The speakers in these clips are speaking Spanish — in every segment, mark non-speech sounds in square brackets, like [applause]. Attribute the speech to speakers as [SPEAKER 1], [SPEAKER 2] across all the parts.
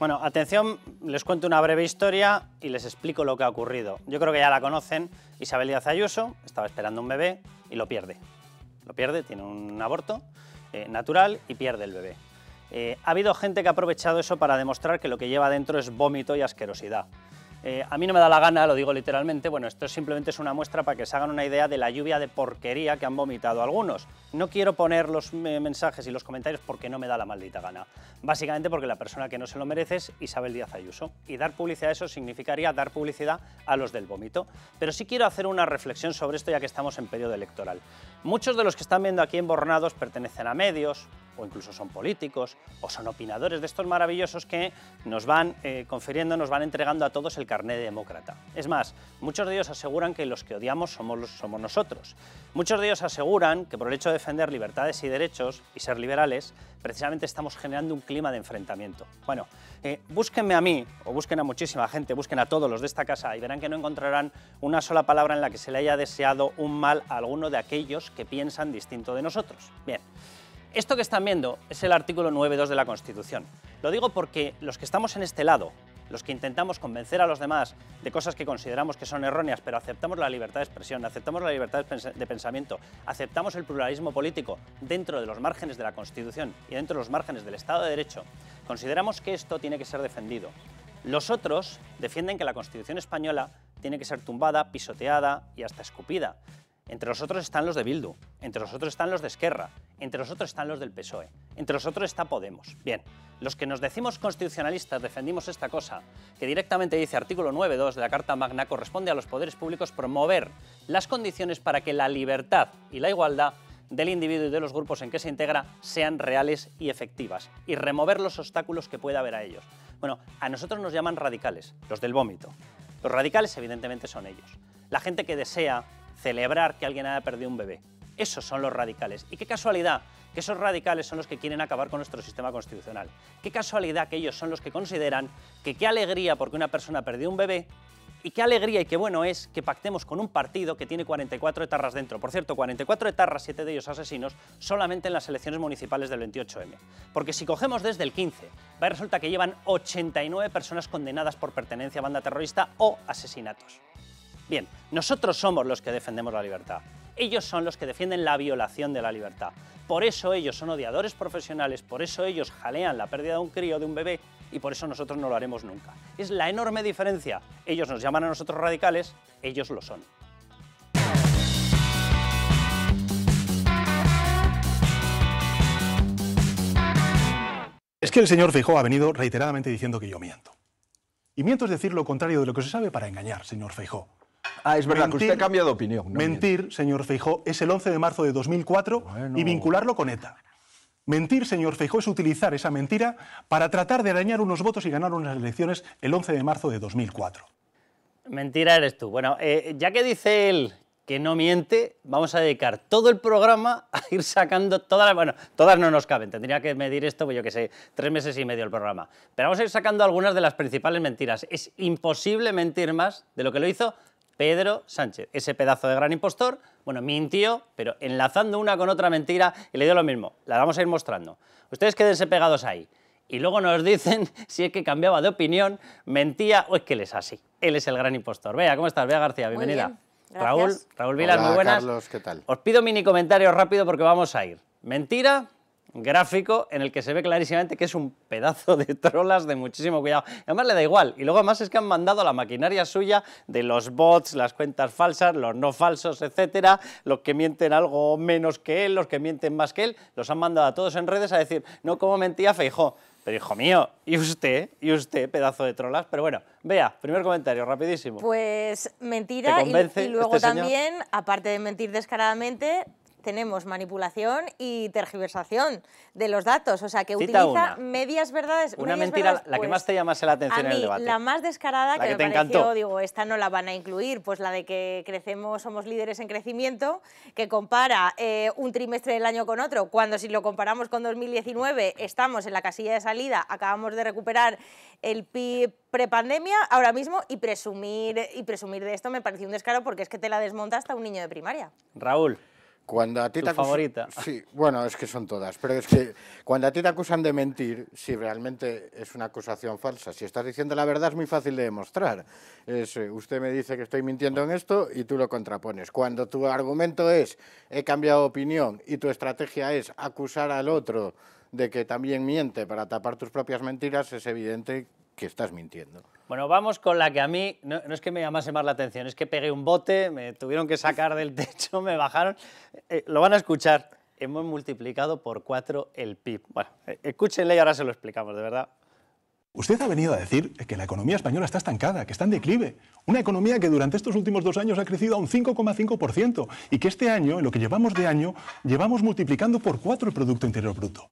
[SPEAKER 1] Bueno, atención, les cuento una breve historia y les explico lo que ha ocurrido. Yo creo que ya la conocen. Isabel Díaz Ayuso estaba esperando un bebé y lo pierde. Lo pierde, tiene un aborto eh, natural y pierde el bebé. Eh, ha habido gente que ha aprovechado eso para demostrar que lo que lleva dentro es vómito y asquerosidad. Eh, a mí no me da la gana, lo digo literalmente, bueno, esto simplemente es una muestra para que se hagan una idea de la lluvia de porquería que han vomitado algunos. No quiero poner los eh, mensajes y los comentarios porque no me da la maldita gana. Básicamente porque la persona que no se lo merece es Isabel Díaz Ayuso. Y dar publicidad a eso significaría dar publicidad a los del vómito. Pero sí quiero hacer una reflexión sobre esto ya que estamos en periodo electoral. Muchos de los que están viendo aquí embornados pertenecen a medios, o incluso son políticos, o son opinadores de estos maravillosos que nos van eh, confiriendo, nos van entregando a todos el carné de demócrata. Es más, muchos de ellos aseguran que los que odiamos somos, somos nosotros. Muchos de ellos aseguran que por el hecho de defender libertades y derechos y ser liberales, precisamente estamos generando un clima de enfrentamiento. Bueno, eh, búsquenme a mí, o busquen a muchísima gente, busquen a todos los de esta casa y verán que no encontrarán una sola palabra en la que se le haya deseado un mal a alguno de aquellos que piensan distinto de nosotros. Bien, esto que están viendo es el artículo 9.2 de la Constitución. Lo digo porque los que estamos en este lado, los que intentamos convencer a los demás de cosas que consideramos que son erróneas, pero aceptamos la libertad de expresión, aceptamos la libertad de pensamiento, aceptamos el pluralismo político dentro de los márgenes de la Constitución y dentro de los márgenes del Estado de Derecho, consideramos que esto tiene que ser defendido. Los otros defienden que la Constitución española tiene que ser tumbada, pisoteada y hasta escupida. Entre los otros están los de Bildu, entre los otros están los de Esquerra, entre los otros están los del PSOE, entre los otros está Podemos. Bien, los que nos decimos constitucionalistas defendimos esta cosa, que directamente dice artículo 9.2 de la Carta Magna corresponde a los poderes públicos promover las condiciones para que la libertad y la igualdad del individuo y de los grupos en que se integra sean reales y efectivas, y remover los obstáculos que pueda haber a ellos. Bueno, a nosotros nos llaman radicales, los del vómito. Los radicales evidentemente son ellos. La gente que desea celebrar que alguien haya perdido un bebé. Esos son los radicales. Y qué casualidad que esos radicales son los que quieren acabar con nuestro sistema constitucional. Qué casualidad que ellos son los que consideran que qué alegría porque una persona perdió un bebé y qué alegría y qué bueno es que pactemos con un partido que tiene 44 etarras dentro. Por cierto, 44 etarras, 7 de ellos asesinos, solamente en las elecciones municipales del 28M. Porque si cogemos desde el 15, resulta que llevan 89 personas condenadas por pertenencia a banda terrorista o asesinatos. Bien, nosotros somos los que defendemos la libertad. Ellos son los que defienden la violación de la libertad. Por eso ellos son odiadores profesionales, por eso ellos jalean la pérdida de un crío, de un bebé, y por eso nosotros no lo haremos nunca. Es la enorme diferencia. Ellos nos llaman a nosotros radicales, ellos lo son.
[SPEAKER 2] Es que el señor Feijóo ha venido reiteradamente diciendo que yo miento. Y miento es decir lo contrario de lo que se sabe para engañar, señor Feijóo. Ah, es verdad, que usted cambiado de opinión. mentir, señor Feijó, es el 11 de marzo de 2004 y vincularlo con ETA. Mentir, señor Feijó, es utilizar esa mentira para tratar de dañar unos votos y ganar unas elecciones el 11 de marzo de 2004.
[SPEAKER 1] Mentira eres tú. Bueno, eh, ya que dice él que no miente, vamos a dedicar todo el programa [laughs] a ir sacando todas las... Bueno, todas no nos caben, tendría que medir esto, pues yo que sé, tres meses y medio el programa. Pero vamos a ir sacando algunas de las principales mentiras. Es imposible mentir más de lo que lo hizo Pedro Sánchez. Ese pedazo de gran impostor, bueno, mintió, pero enlazando una con otra mentira y le dio lo mismo. La vamos a ir mostrando. Ustedes quédense pegados ahí. Y luego nos dicen [laughs] si es que cambiaba de opinión, mentía o es que él es así. Él es el gran impostor. Vea, ¿cómo estás? Vea García, bienvenida. Raúl, Raúl Vilas, muy buenas. Carlos, ¿qué tal? Os pido mini comentarios rápido porque vamos a ir. ¿Mentira gráfico en el que se ve clarísimamente que es un pedazo de trolas de muchísimo cuidado. Además le da igual. Y luego además es que han mandado la maquinaria suya de los bots, las cuentas falsas, los no falsos, etcétera, los que mienten algo menos que él, los que mienten más que él, los han mandado a todos en redes a decir, no, como mentía Feijó. Pero hijo mío, ¿y usted? ¿Y usted, pedazo de trolas? Pero bueno, vea, primer comentario, rapidísimo.
[SPEAKER 3] Pues mentira y, luego este también, aparte de mentir descaradamente, tenemos manipulación y tergiversación de los datos, o sea que utiliza medias verdades. Una mentira, la que pues, más te llamase
[SPEAKER 1] la atención en el debate. La
[SPEAKER 3] más descarada que, me digo, esta no la van a incluir, pues la de que crecemos, somos líderes en crecimiento, que compara eh, un trimestre del año con otro, cuando si lo comparamos con 2019 estamos en la casilla de salida, acabamos de recuperar el PIB prepandemia ahora mismo y presumir y presumir de esto me pareció un descaro porque es que te la desmonta hasta un niño de primaria.
[SPEAKER 4] Raúl, cuando a ti ¿Tu te acusan, favorita? Sí, bueno, es que son todas, pero es que cuando a ti te acusan de mentir, si realmente es una acusación falsa, si estás diciendo la verdad es muy fácil de demostrar. Eh, usted me dice que estoy mintiendo en esto y tú lo contrapones. Cuando tu argumento es he cambiado opinión y tu estrategia es acusar al otro de que también miente para tapar tus propias mentiras, es evidente que estás mintiendo.
[SPEAKER 1] Bueno, vamos con la que a mí, no, es que me llamase más la atención, es que pegué un bote, me tuvieron que sacar del [laughs] techo, me bajaron. Eh, eh, lo van a escuchar. Hemos multiplicado por cuatro el PIB. Bueno, eh, escúchenle y ahora se lo explicamos, de verdad.
[SPEAKER 2] Usted ha venido a decir que la economía española está estancada, que está en declive. Una economía que durante estos últimos dos años ha crecido a un 5,5% y que este año, en lo que llevamos de año, llevamos multiplicando por cuatro el Producto Interior Bruto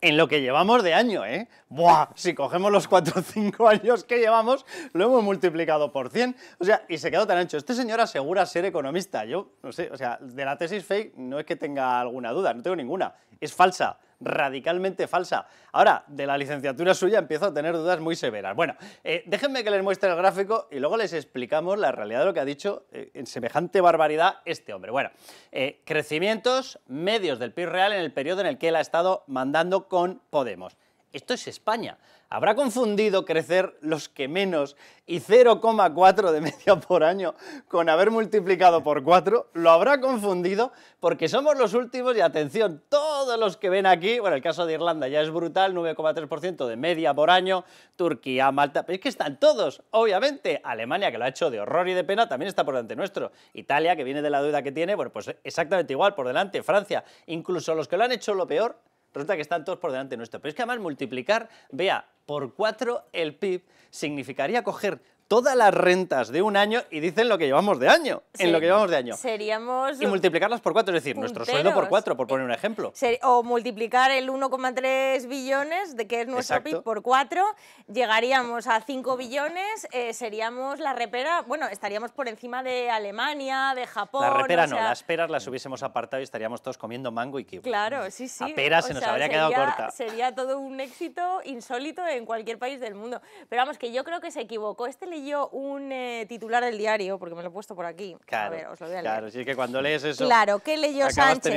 [SPEAKER 1] en lo que llevamos de año, ¿eh? ¡Buah! Si cogemos los 4 o 5 años que llevamos, lo hemos multiplicado por 100. O sea, y se quedó tan ancho. Este señor asegura ser economista. Yo, no sé, o sea, de la tesis fake no es que tenga alguna duda, no tengo ninguna. Es falsa radicalmente falsa. Ahora, de la licenciatura suya empiezo a tener dudas muy severas. Bueno, eh, déjenme que les muestre el gráfico y luego les explicamos la realidad de lo que ha dicho eh, en semejante barbaridad este hombre. Bueno, eh, crecimientos medios del PIB real en el periodo en el que él ha estado mandando con Podemos. Esto es España. ¿Habrá confundido crecer los que menos y 0,4 de media por año con haber multiplicado por 4? ¿Lo habrá confundido? Porque somos los últimos y atención, todos los que ven aquí, bueno, el caso de Irlanda ya es brutal, 9,3% de media por año, Turquía, Malta, pero es que están todos, obviamente. Alemania, que lo ha hecho de horror y de pena, también está por delante nuestro. Italia, que viene de la deuda que tiene, bueno, pues exactamente igual, por delante. Francia, incluso los que lo han hecho lo peor, Resulta que están todos por delante nuestro. Pero es que además multiplicar, vea, por 4 el PIB significaría coger todas las rentas de un año y dicen lo que llevamos de año, en lo que llevamos de año.
[SPEAKER 3] Seríamos... Y
[SPEAKER 1] multiplicarlas por cuatro, es decir, nuestro sueldo por cuatro, por poner un ejemplo.
[SPEAKER 3] Eh, o multiplicar el 1,3 billones, de que es nuestro PIB, por cuatro, llegaríamos a 5 billones, eh, seríamos la repera, bueno, estaríamos por encima de Alemania, de Japón... La repera no, las
[SPEAKER 1] peras las hubiésemos apartado y estaríamos todos comiendo mango y kiwi.
[SPEAKER 3] Claro, sí, sí. A peras se nos habría quedado corta. Sería todo un éxito insólito en cualquier país del mundo. Pero vamos, que yo creo que se equivocó este un eh, titular del diario, porque me lo he puesto por aquí.
[SPEAKER 1] Claro, Claro, si que cuando lees eso. Claro, ¿qué leyó Sánchez?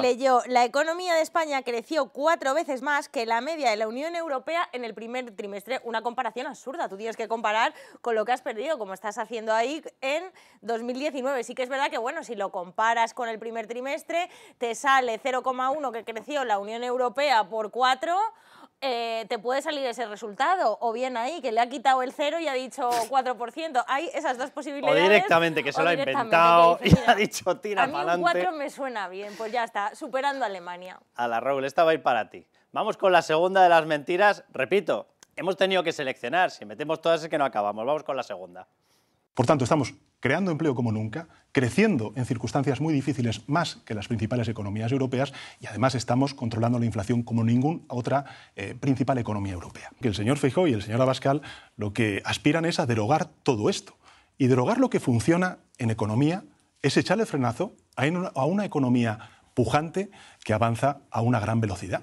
[SPEAKER 1] Leyó:
[SPEAKER 3] La economía de España creció cuatro veces más que la media de la Unión Europea en el primer trimestre. Una comparación absurda. Tú tienes que comparar con lo que has perdido, como estás haciendo ahí en 2019. Sí que es verdad que, bueno, si lo comparas con el primer trimestre, te sale 0,1 que creció la Unión Europea por cuatro... Eh, te puede salir ese resultado. O bien ahí, que le ha quitado el cero y ha dicho 4%. [laughs] Hay esas dos posibilidades. O directamente, que se lo ha inventado y ha dicho
[SPEAKER 1] tira para adelante. A mí un 4
[SPEAKER 3] me suena bien, pues ya está, superando a Alemania.
[SPEAKER 1] A la Raúl, esta va a ir para ti. Vamos con la segunda de las mentiras. Repito, hemos tenido que seleccionar. Si metemos todas es que no acabamos. Vamos con la segunda.
[SPEAKER 2] Por tanto, estamos creando empleo como nunca, creciendo en circunstancias muy difíciles más que las principales economías europeas y además estamos controlando la inflación como ninguna otra eh, principal economía europea. el señor Feijóo y el señor Abascal lo que aspiran es a derogar todo esto. Y derogar lo que funciona en economía es echarle frenazo a una, a una economía pujante que avanza a una gran velocidad.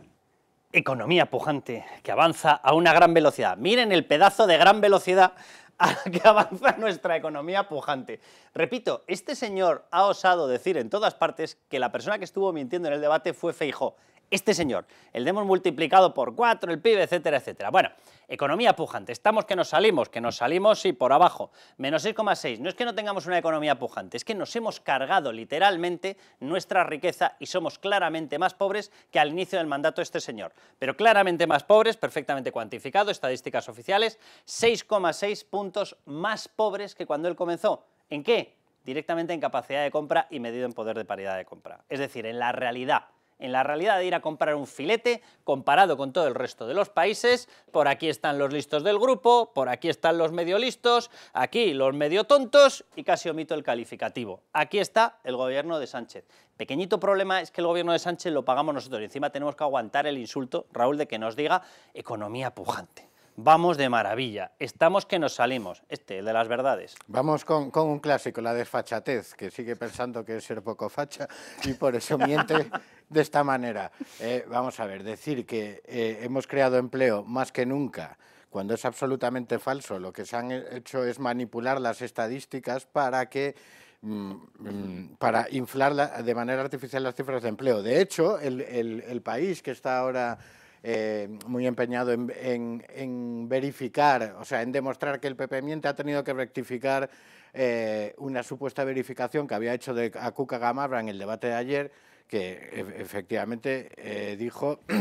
[SPEAKER 1] Economía pujante que avanza a una gran velocidad. Miren el pedazo de gran velocidad [laughs] a la que avanza nuestra economía pujante. Repito, este señor ha osado decir en todas partes que la persona que estuvo mintiendo en el debate fue Feijó este señor. El demos multiplicado por 4, el PIB, etcétera, etcétera. Bueno, economía pujante. Estamos que nos salimos, que nos salimos y por abajo. Menos 6,6. No es que no tengamos una economía pujante, es que nos hemos cargado literalmente nuestra riqueza y somos claramente más pobres que al inicio del mandato de este señor. Pero claramente más pobres, perfectamente cuantificado, estadísticas oficiales, 6,6 puntos más pobres que cuando él comenzó. ¿En qué? Directamente en capacidad de compra y medido en poder de paridad de compra. Es decir, en la realidad en la realidad de ir a comprar un filete comparado con todo el resto de los países. Por aquí están los listos del grupo, por aquí están los medio listos, aquí los medio tontos y casi omito el calificativo. Aquí está el gobierno de Sánchez. Pequeñito problema es que el gobierno de Sánchez lo pagamos nosotros y encima tenemos que aguantar el insulto, Raúl, de que nos diga economía pujante vamos de maravilla, estamos que nos salimos, este, el de las verdades.
[SPEAKER 4] Vamos con, un clásico, la desfachatez, que sigue pensando que es ser poco facha y por eso miente [laughs] de esta manera. Eh, vamos a ver, decir que eh, hemos creado empleo más que nunca, cuando es absolutamente falso, lo que se han hecho es manipular las estadísticas para que mm, mm, para inflar de manera artificial las cifras de empleo. De hecho, el país que está ahora eh, muy empeñado en, verificar, o sea, en demostrar que el PP ha tenido que rectificar eh, una supuesta verificación que había hecho de Acuca Gamabra en el debate de ayer, que e, efectivamente eh, dijo... [clears throat]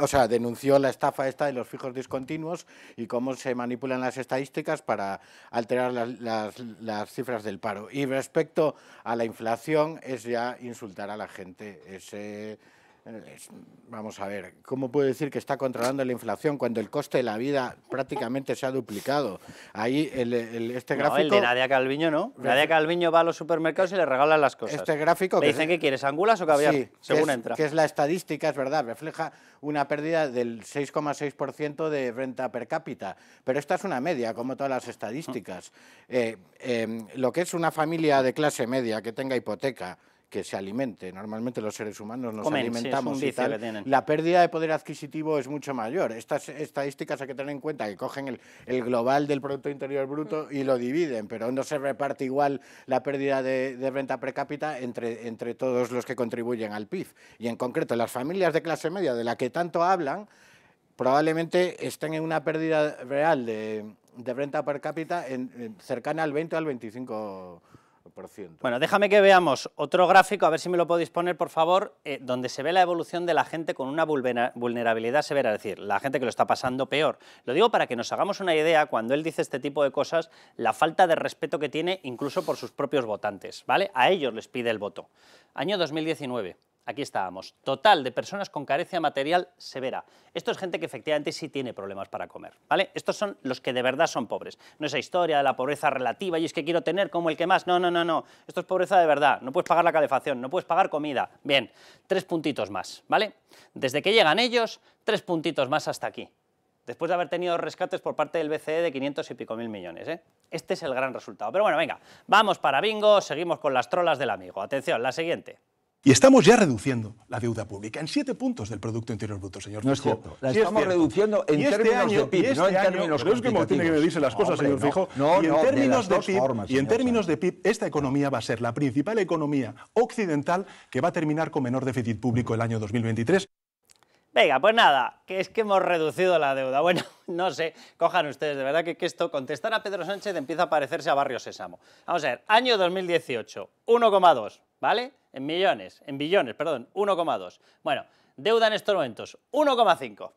[SPEAKER 4] o sea, denunció la estafa esta de los fijos discontinuos y cómo se manipulan las estadísticas para alterar las, las, cifras del paro. Y respecto a la inflación, es ya insultar a la gente. Ese, Vamos a ver, ¿cómo puede decir que está controlando la inflación cuando el coste de la vida prácticamente se ha duplicado? Ahí, este gráfico... No, el de Nadia
[SPEAKER 1] Calviño no. Nadia Calviño va a los supermercados y le regalan las cosas. Este gráfico... dicen que, quieres angulas o caviar, según que es, que es
[SPEAKER 4] la estadística, es verdad, refleja una pérdida del 6,6% de renta per cápita. Pero esta es una media, como todas las estadísticas. Ah. Eh, em, lo que es una familia de clase media que tenga hipoteca, que se alimente. Normalmente los seres humanos nos alimentamos y La pérdida de poder adquisitivo es mucho mayor. Estas estadísticas hay que tener en cuenta que cogen el, global del Producto Interior Bruto mm. y lo dividen, pero no se reparte igual la pérdida de, renta per cápita entre, todos los que contribuyen al PIB. Y en concreto, las familias de clase media de la que tanto hablan, probablemente estén en una pérdida real de, renta per cápita cercana al 20 o al 25%.
[SPEAKER 1] Bueno, déjame que veamos otro gráfico, a ver si me lo podéis poner, por favor, eh, donde se ve la evolución de la gente con una vulnerabilidad severa, es decir, la gente que lo está pasando peor. Lo digo para que nos hagamos una idea, cuando él dice este tipo de cosas, la falta de respeto que tiene incluso por sus propios votantes, ¿vale? A ellos les pide el voto. Año 2019 aquí estábamos. Total de personas con carencia material severa. Esto es gente que efectivamente sí tiene problemas para comer, ¿vale? Estos son los que de verdad son pobres. No esa historia de la pobreza relativa y es que quiero tener como el que más. No, no, no, no. Esto es pobreza de verdad. No puedes pagar la calefacción, no puedes pagar comida. Bien, tres puntitos más, ¿vale? Desde que llegan ellos, tres puntitos más hasta aquí. Después de haber tenido rescates por parte del BCE de 500 y pico mil millones, ¿eh? Este es el gran resultado. Pero bueno, venga, vamos para bingo, seguimos con las trolas del amigo. Atención, la siguiente.
[SPEAKER 2] Y estamos ya reduciendo la deuda pública en siete puntos del Producto Interior Bruto, señor No es cierto. La estamos reduciendo en este términos de PIB, no este en términos No es que tiene que medirse las cosas, señor Fijo. No, y en, no, términos, de, PIB, y en términos de PIB, esta economía va a ser la principal economía occidental que va a terminar con menor déficit público el año 2023.
[SPEAKER 1] Venga, pues nada, que es que hemos reducido la deuda. Bueno, [laughs] no sé, cojan ustedes, de verdad que, esto, contestar a Pedro Sánchez empieza a parecerse a Barrio Sésamo. Vamos a ver, año 2018, 1,2, ¿vale? En millones, en billones, perdón, 1,2. Bueno, deuda en estos momentos, 1,5.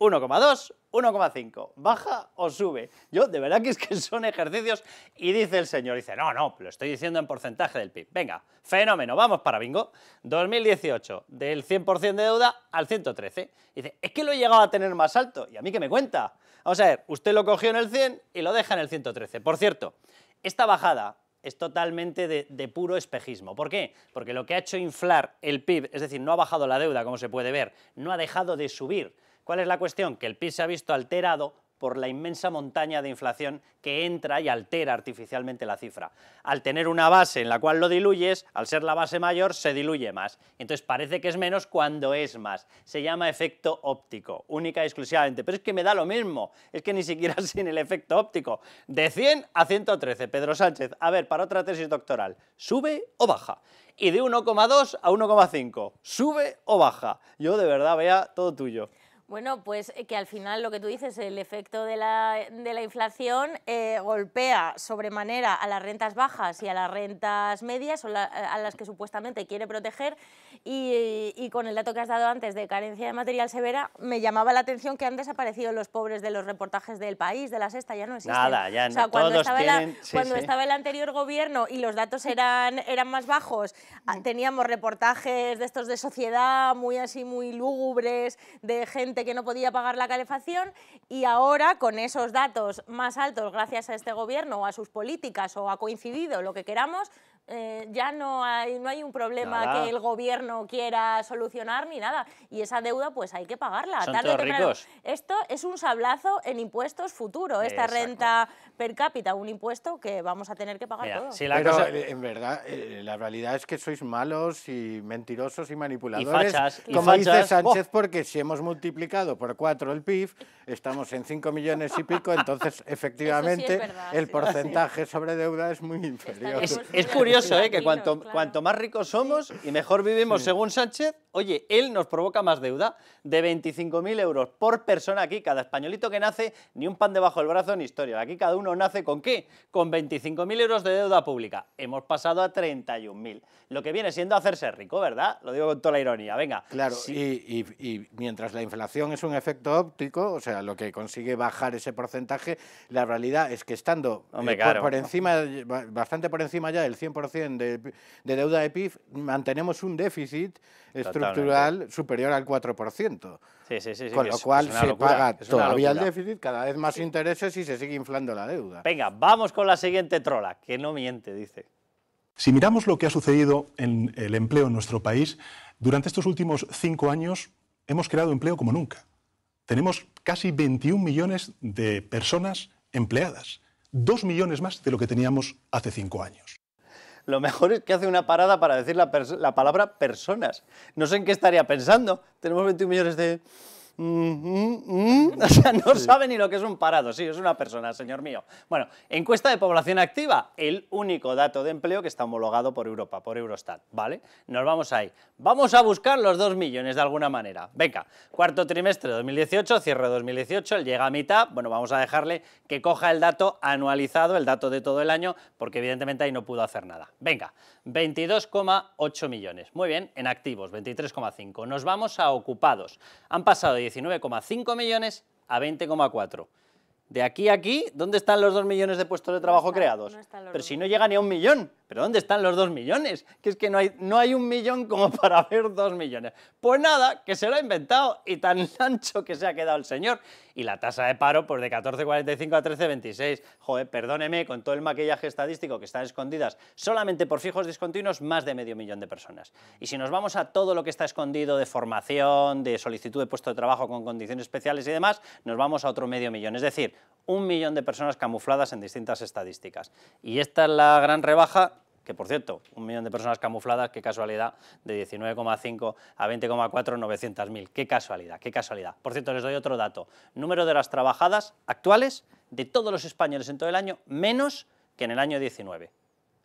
[SPEAKER 1] 1,2, 1,5, baja o sube. Yo, de verdad que es que son ejercicios y dice el señor, dice, no, no, lo estoy diciendo en porcentaje del PIB. Venga, fenómeno, vamos para bingo. 2018, del 100% de deuda al 113. Dice, es que lo he llegado a tener más alto, y a mí que me cuenta. Vamos a ver, usted lo cogió en el 100 y lo deja en el 113. Por cierto, esta bajada es totalmente de, de, puro espejismo. ¿Por qué? Porque lo que ha hecho inflar el PIB, es decir, no ha bajado la deuda, como se puede ver, no ha dejado de subir ¿Cuál es la cuestión? Que el PIB se ha visto alterado por la inmensa montaña de inflación que entra y altera artificialmente la cifra. Al tener una base en la cual lo diluyes, al ser la base mayor, se diluye más. Entonces parece que es menos cuando es más. Se llama efecto óptico, única y exclusivamente. Pero es que me da lo mismo, es que ni siquiera [laughs] sin el efecto óptico. De 100 a 113, Pedro Sánchez. A ver, para otra tesis doctoral, ¿sube o baja? Y de 1,2 a 1,5, ¿sube o baja? Yo de verdad, vea, todo tuyo.
[SPEAKER 3] Bueno, pues eh, que al final lo que tú dices, el efecto de la, de la inflación eh, golpea sobremanera a las rentas bajas y a las rentas medias, a las que supuestamente quiere proteger, y, con el dato que has dado antes de carencia de material severa, me llamaba la atención que han desaparecido los pobres de los reportajes del país, de la sexta, ya no existen. Nada, ya no, o sea, cuando, estaba, estaba el anterior gobierno y los datos eran, eran más bajos, ah, mm. teníamos reportajes de estos de sociedad muy así, muy lúgubres, de gente que no podía pagar la calefacción y ahora con esos datos más altos gracias a este gobierno o a sus políticas o ha coincidido lo que queramos, eh, ya no hay, no hay un problema que el gobierno quiera solucionar ni nada. Y esa deuda pues hay que pagarla. Son todos Esto es un sablazo en impuestos futuro, esta renta per cápita, un impuesto que vamos a tener que pagar
[SPEAKER 4] todos. Pero eh, en verdad, eh, la realidad es que sois malos y mentirosos y manipuladores. como dice Sánchez, oh. porque si hemos multiplicado por cuatro el PIB, estamos en cinco millones y pico, entonces [laughs] efectivamente el porcentaje sobre deuda es muy
[SPEAKER 1] inferior. es curioso eso, ¿eh? Que cuanto, cuanto más ricos somos y mejor vivimos, según Sánchez, oye, él nos provoca más deuda de 25.000 euros por persona aquí. Cada españolito que nace, ni un pan debajo del brazo ni historia. Aquí cada uno nace con qué? Con 25.000 euros de deuda pública. Hemos pasado a 31.000. Lo que viene siendo hacerse rico, ¿verdad? Lo digo con toda la ironía. Venga. Claro,
[SPEAKER 4] y, mientras la inflación es un efecto óptico, o sea, lo que consigue bajar ese porcentaje, la realidad es que estando eh, encima, bastante por encima ya del 100%, de, deuda de PIB, mantenemos un déficit estructural superior al 4%.
[SPEAKER 1] Sí, con lo cual se paga todavía el déficit, cada vez más intereses y se sigue inflando la deuda. Venga, vamos con la siguiente trola, que no miente, dice.
[SPEAKER 2] Si miramos lo que ha sucedido en el empleo en nuestro país, durante estos últimos cinco años hemos creado empleo como nunca. Tenemos casi 21 millones de personas empleadas, dos millones más de lo que teníamos hace cinco
[SPEAKER 1] años lo mejor es que hace una parada para decir la, la palabra personas. No sé en qué estaría pensando. Tenemos 21 millones de... [laughs] no sabe ni lo que es un parado, sí, es una persona, señor mío. Bueno, encuesta de población activa, el único dato de empleo que está homologado por Europa, por Eurostat, ¿vale? Nos vamos ahí. Vamos a buscar los 2 millones de alguna manera. Venga, cuarto trimestre 2018, cierre 2018, él llega a mitad, bueno, vamos a dejarle que coja el dato anualizado, el dato de todo el año, porque evidentemente ahí no pudo hacer nada. Venga, 22,8 millones. Muy bien, en activos, 23,5. Nos vamos a ocupados. Han pasado 19,5 millones a 20,4. De aquí a aquí, ¿dónde están los 2 millones de puestos de trabajo creados? Pero si no llega ni a un millón. ¿Pero dónde están los dos millones? Que es que no hay, no hay un millón como [laughs] para ver dos millones. Pues nada, que se lo ha inventado y tan [laughs] ancho que se ha quedado el señor. Y la tasa de paro, pues de 14,45 a 13,26. Joder, perdóneme, con todo el maquillaje estadístico que están escondidas solamente por fijos discontinuos, más de medio millón de personas. Y si nos vamos a todo lo que está escondido de formación, de solicitud de puesto de trabajo con condiciones especiales y demás, nos vamos a otro medio millón. Es decir, un millón de personas camufladas en distintas estadísticas. Y esta es la gran rebaja que por cierto, un millón de personas camufladas, qué casualidad, de 19,5 a 20,4, 900.000, qué casualidad, qué casualidad. Por cierto, les doy otro dato, número de horas trabajadas actuales de todos los españoles en todo el año, menos que en el año 19,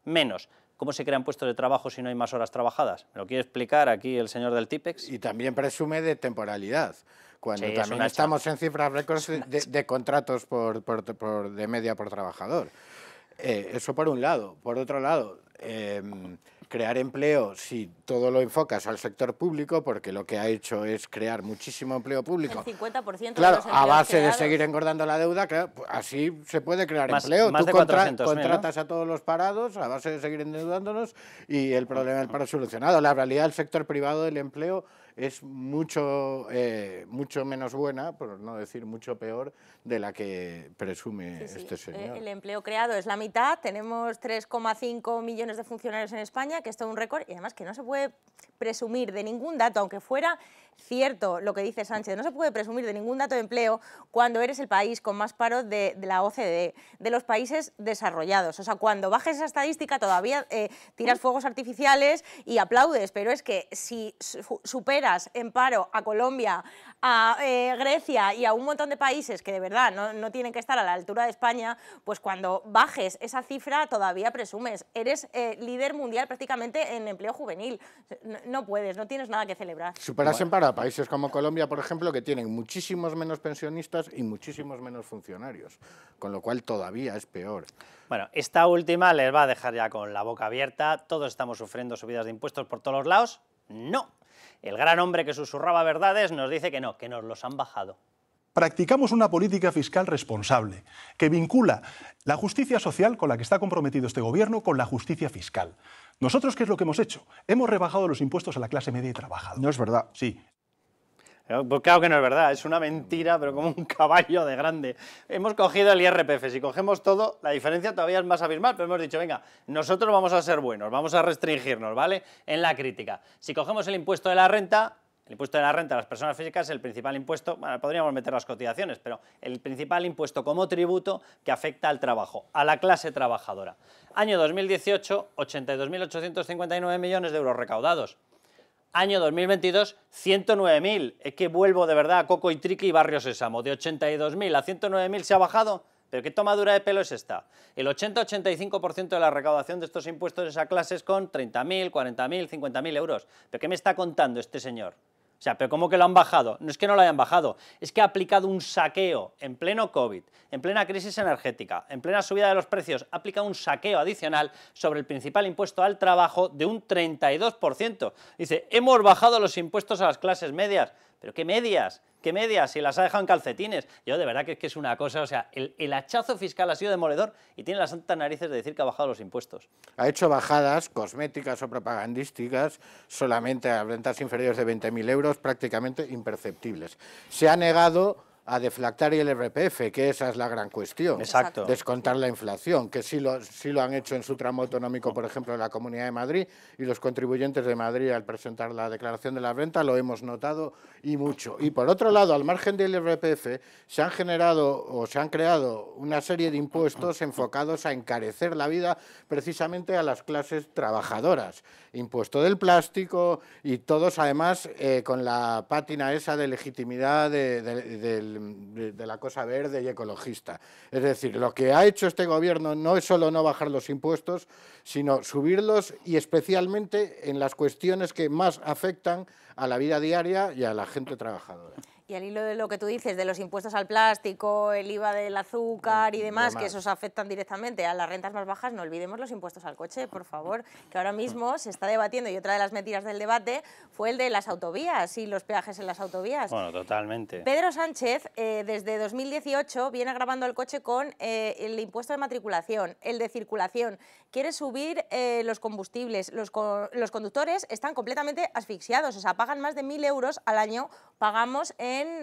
[SPEAKER 1] menos. ¿Cómo se crean puestos de trabajo si no hay más horas trabajadas? ¿Me lo quiere explicar aquí el señor del TIPEX? Y también presume de temporalidad, cuando también estamos
[SPEAKER 4] en cifras récords de, contratos por, de media por trabajador. Eh, eso por un lado. Por otro lado, Em, crear empleo si todo lo enfocas al sector público, porque lo que ha hecho es crear muchísimo empleo público. El 50% Claro, a base de seguir engordando la deuda, pues así se puede crear empleo. Tú contratas a todos los parados a base de seguir endeudándonos y el problema del paro solucionado. La realidad del sector privado del empleo es mucho, eh, mucho menos buena, por no decir mucho peor, de la que presume este señor. Eh, el
[SPEAKER 3] empleo creado es la mitad, tenemos 3,5 millones de funcionarios en España, que es todo un récord, y además que no se puede presumir de ningún dato, aunque fuera cierto lo que dice Sánchez. No se puede presumir de ningún dato de empleo cuando eres el país con más paro de, la OCDE, de los países desarrollados. O sea, cuando bajes esa estadística todavía eh, tiras fuegos artificiales y aplaudes, pero es que si superas en paro a Colombia, a eh, Grecia y a un montón de países que de verdad no, tienen que estar a la altura de España, pues cuando bajes esa cifra todavía presumes. Eres eh, líder mundial prácticamente en empleo juvenil. No, puedes, no tienes nada que
[SPEAKER 1] celebrar. Superas para
[SPEAKER 4] países como Colombia, por ejemplo, que tienen muchísimos menos pensionistas y muchísimos
[SPEAKER 1] menos funcionarios, con lo cual todavía es peor. Bueno, esta última les va a dejar ya con la boca abierta. Todos estamos sufriendo subidas de impuestos por todos los lados. No. El gran hombre que susurraba verdades nos dice que no, que nos los han bajado.
[SPEAKER 2] Practicamos una política fiscal responsable que vincula la justicia social con la que está comprometido este gobierno con la justicia fiscal. Nosotros, ¿qué es lo que hemos hecho? Hemos rebajado los impuestos a la clase media y trabajadora. No es verdad. Sí,
[SPEAKER 1] eh, pues claro que no es verdad, es una mentira, pero como un [laughs] caballo de grande. Hemos cogido el IRPF, si cogemos todo, la diferencia todavía es más abismal, pero hemos dicho, venga, nosotros vamos a ser buenos, vamos a restringirnos, ¿vale? En la crítica. Si cogemos el impuesto de la renta, el impuesto de la renta a las personas físicas es el principal impuesto, podríamos meter las cotizaciones, pero el principal impuesto como tributo que afecta al trabajo, a la clase trabajadora. Año 2018, 82.859 millones de euros recaudados año 2022, 109.000. Es que vuelvo de verdad a Coco y Triqui y Barrio Sésamo. De 82.000 a 109.000 se ha bajado. Pero qué tomadura de pelo es esta. El 80-85% de la recaudación de estos impuestos es a clases con 30.000, 40.000, 50.000 euros. ¿Pero qué me está contando este señor? sea, pero ¿cómo que lo han bajado? No es que no lo hayan bajado, es que ha aplicado un saqueo en pleno COVID, en plena crisis energética, en plena subida de los precios, ha aplicado un saqueo adicional sobre el principal impuesto al trabajo de un 32%. Dice, hemos bajado los impuestos a las clases medias pero qué medias, qué medias, si las ha dejado en calcetines. Yo de verdad que es que es una cosa, o sea, el, hachazo fiscal ha sido demoledor y tiene las santas narices de decir que ha bajado los impuestos.
[SPEAKER 4] Ha hecho bajadas cosméticas o propagandísticas solamente a rentas inferiores de 20.000 euros, prácticamente imperceptibles. Se ha negado a deflactar el RPF, que esa es la gran cuestión. Exacto. Descontar la inflación, que sí lo, sí lo han hecho en su tramo autonómico, por ejemplo, en la Comunidad de Madrid, y los contribuyentes de Madrid al presentar la declaración de la renta lo hemos notado y mucho. Y por otro lado, al margen del RPF, se han generado o se han creado una serie de impuestos enfocados a encarecer la vida precisamente a las clases trabajadoras. Impuesto del plástico y todos además eh, con la pátina esa de legitimidad del de la cosa verde y ecologista. Es decir, lo que ha hecho este gobierno no es solo no bajar los impuestos, sino subirlos y especialmente en las cuestiones que más afectan a la vida diaria y a la gente trabajadora.
[SPEAKER 3] Y al hilo de lo que tú dices, de los impuestos al plástico, el IVA del azúcar y mm, demás, que esos afectan directamente a las rentas más bajas, no olvidemos los impuestos al coche, por mm. favor, que ahora mm. mismo se está debatiendo, y otra de las mentiras del debate fue el de las autovías y los peajes en las autovías.
[SPEAKER 1] Bueno, totalmente. Pedro
[SPEAKER 3] Sánchez, eh, desde 2018, viene grabando el coche con eh, el impuesto de matriculación, el de circulación, quiere subir eh, los combustibles, los, los conductores están completamente asfixiados, o sea, pagan más de mil euros al año, pagamos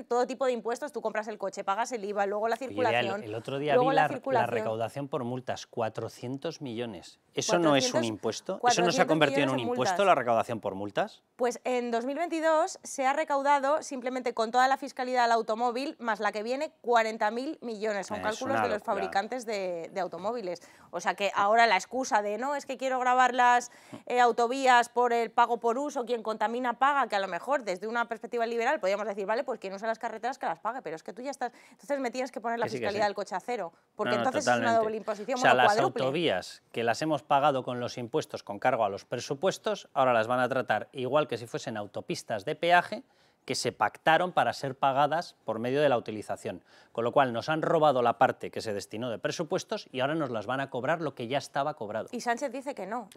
[SPEAKER 3] todo tipo de impuestos. Tú compras el coche, pagas el IVA, luego la circulación. el, otro día vi la,
[SPEAKER 1] recaudación por multas, 400 millones. ¿Eso no es un impuesto? ¿Eso no se ha convertido en un impuesto, la recaudación por multas?
[SPEAKER 3] Pues en 2022 se ha recaudado simplemente con toda la fiscalidad del automóvil, más la que viene, 40.000 millones. Son cálculos de los fabricantes de, automóviles. O sea que ahora la excusa de no, es que quiero grabar las eh, autovías por el pago por uso, quien contamina paga, que a lo mejor desde una perspectiva liberal podríamos decir, vale, pues quien usa las carreteras que las pague, pero es que tú ya estás... Entonces me tienes que poner la fiscalidad del coche a cero, porque entonces es una doble imposición. O sea, las autovías
[SPEAKER 1] que las hemos pagado con los impuestos con cargo a los presupuestos, ahora las van a tratar igual que que si fuesen autopistas de peaje, que se pactaron para ser pagadas por medio de la utilización. Con lo cual nos han robado la parte que se destinó de presupuestos y ahora nos las van a cobrar lo que ya estaba cobrado. Y Sánchez
[SPEAKER 3] dice que no.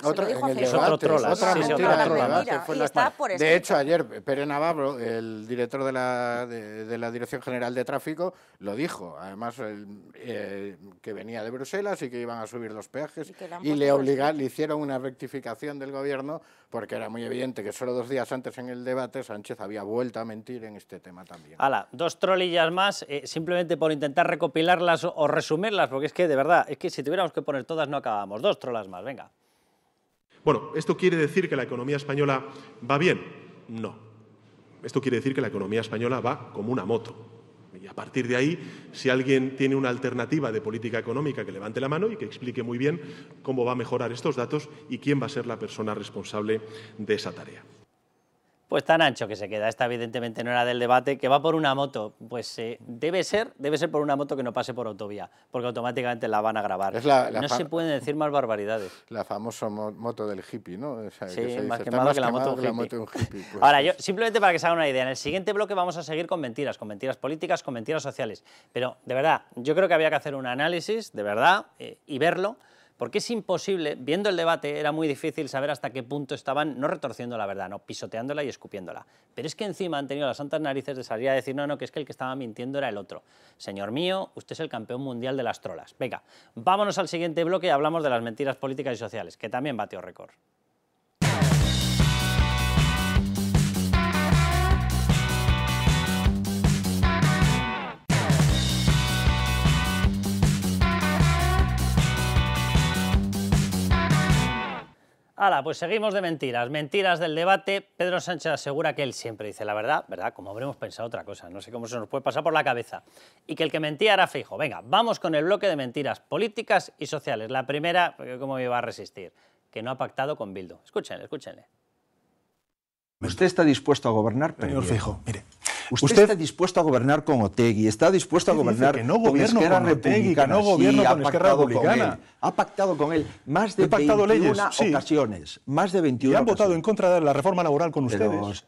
[SPEAKER 3] de hecho, ayer
[SPEAKER 4] Pere Navarro, el director de la, Dirección General de Tráfico, lo dijo. Además, eh, que venía de Bruselas y que iban a subir los peajes. Y, le, obligaron, le hicieron una rectificación del gobierno porque era muy evidente que solo dos días antes en el debate Sánchez había vuelto a mentir en este tema también.
[SPEAKER 1] dos trolillas más, eh, simplemente por intentar recopilarlas o resumirlas, porque es que de verdad, es que si tuviéramos que poner todas no acabamos. Dos trolas más, venga.
[SPEAKER 2] Bueno, ¿esto quiere decir que la economía española va bien? No. Esto quiere decir que la economía española va como una moto. Y a partir de ahí, si alguien tiene una alternativa de política económica, que levante la mano y que explique muy bien cómo va a mejorar estos datos y quién va a ser la persona responsable de esa tarea.
[SPEAKER 1] Pues tan ancho que se queda. Esta evidentemente no era del debate. Que va por una moto. Pues eh, debe ser, debe ser por una moto que no pase por autovía, porque automáticamente la van a grabar. no se pueden decir más barbaridades. La famosa moto del hippie, ¿no? sí, más, que la moto, hippie. Pues. Ahora, yo, simplemente para que se hagan una idea, en el siguiente bloque vamos a seguir con mentiras, con mentiras políticas, con mentiras sociales. Pero, de verdad, yo creo que había que hacer un análisis, de verdad, eh, y verlo porque es imposible, viendo el debate era muy difícil saber hasta qué punto estaban no retorciendo la verdad, no, pisoteándola y escupiéndola. Pero es que encima han tenido las santas narices de salir a decir, no, no, que es que el que estaba mintiendo era el otro. Señor mío, usted es el campeón mundial de las trolas. Venga, vámonos al siguiente bloque y hablamos de las mentiras políticas y sociales, que también batió récord. Ahora, pues seguimos de mentiras, mentiras del debate. Pedro Sánchez asegura que él siempre dice la verdad, ¿verdad? Como habremos pensado otra cosa, no sé cómo se nos puede pasar por la cabeza. Y que el que mentía era fijo. Venga, vamos con el bloque de mentiras políticas y sociales. La primera, eh, ¿cómo me iba a resistir? Que no ha pactado con Bildu. Escúchenle, escúchenle.
[SPEAKER 2] ¿Usted está dispuesto a gobernar? Señor Fijo, mire, Usted, está dispuesto a gobernar con Otegui, está dispuesto a gobernar que no con con Republicana. que no sí, con ha, pactado Con él, ha pactado con él más de 21 leyes, ocasiones. Más de 21 Y han votado en contra de la reforma laboral con ustedes.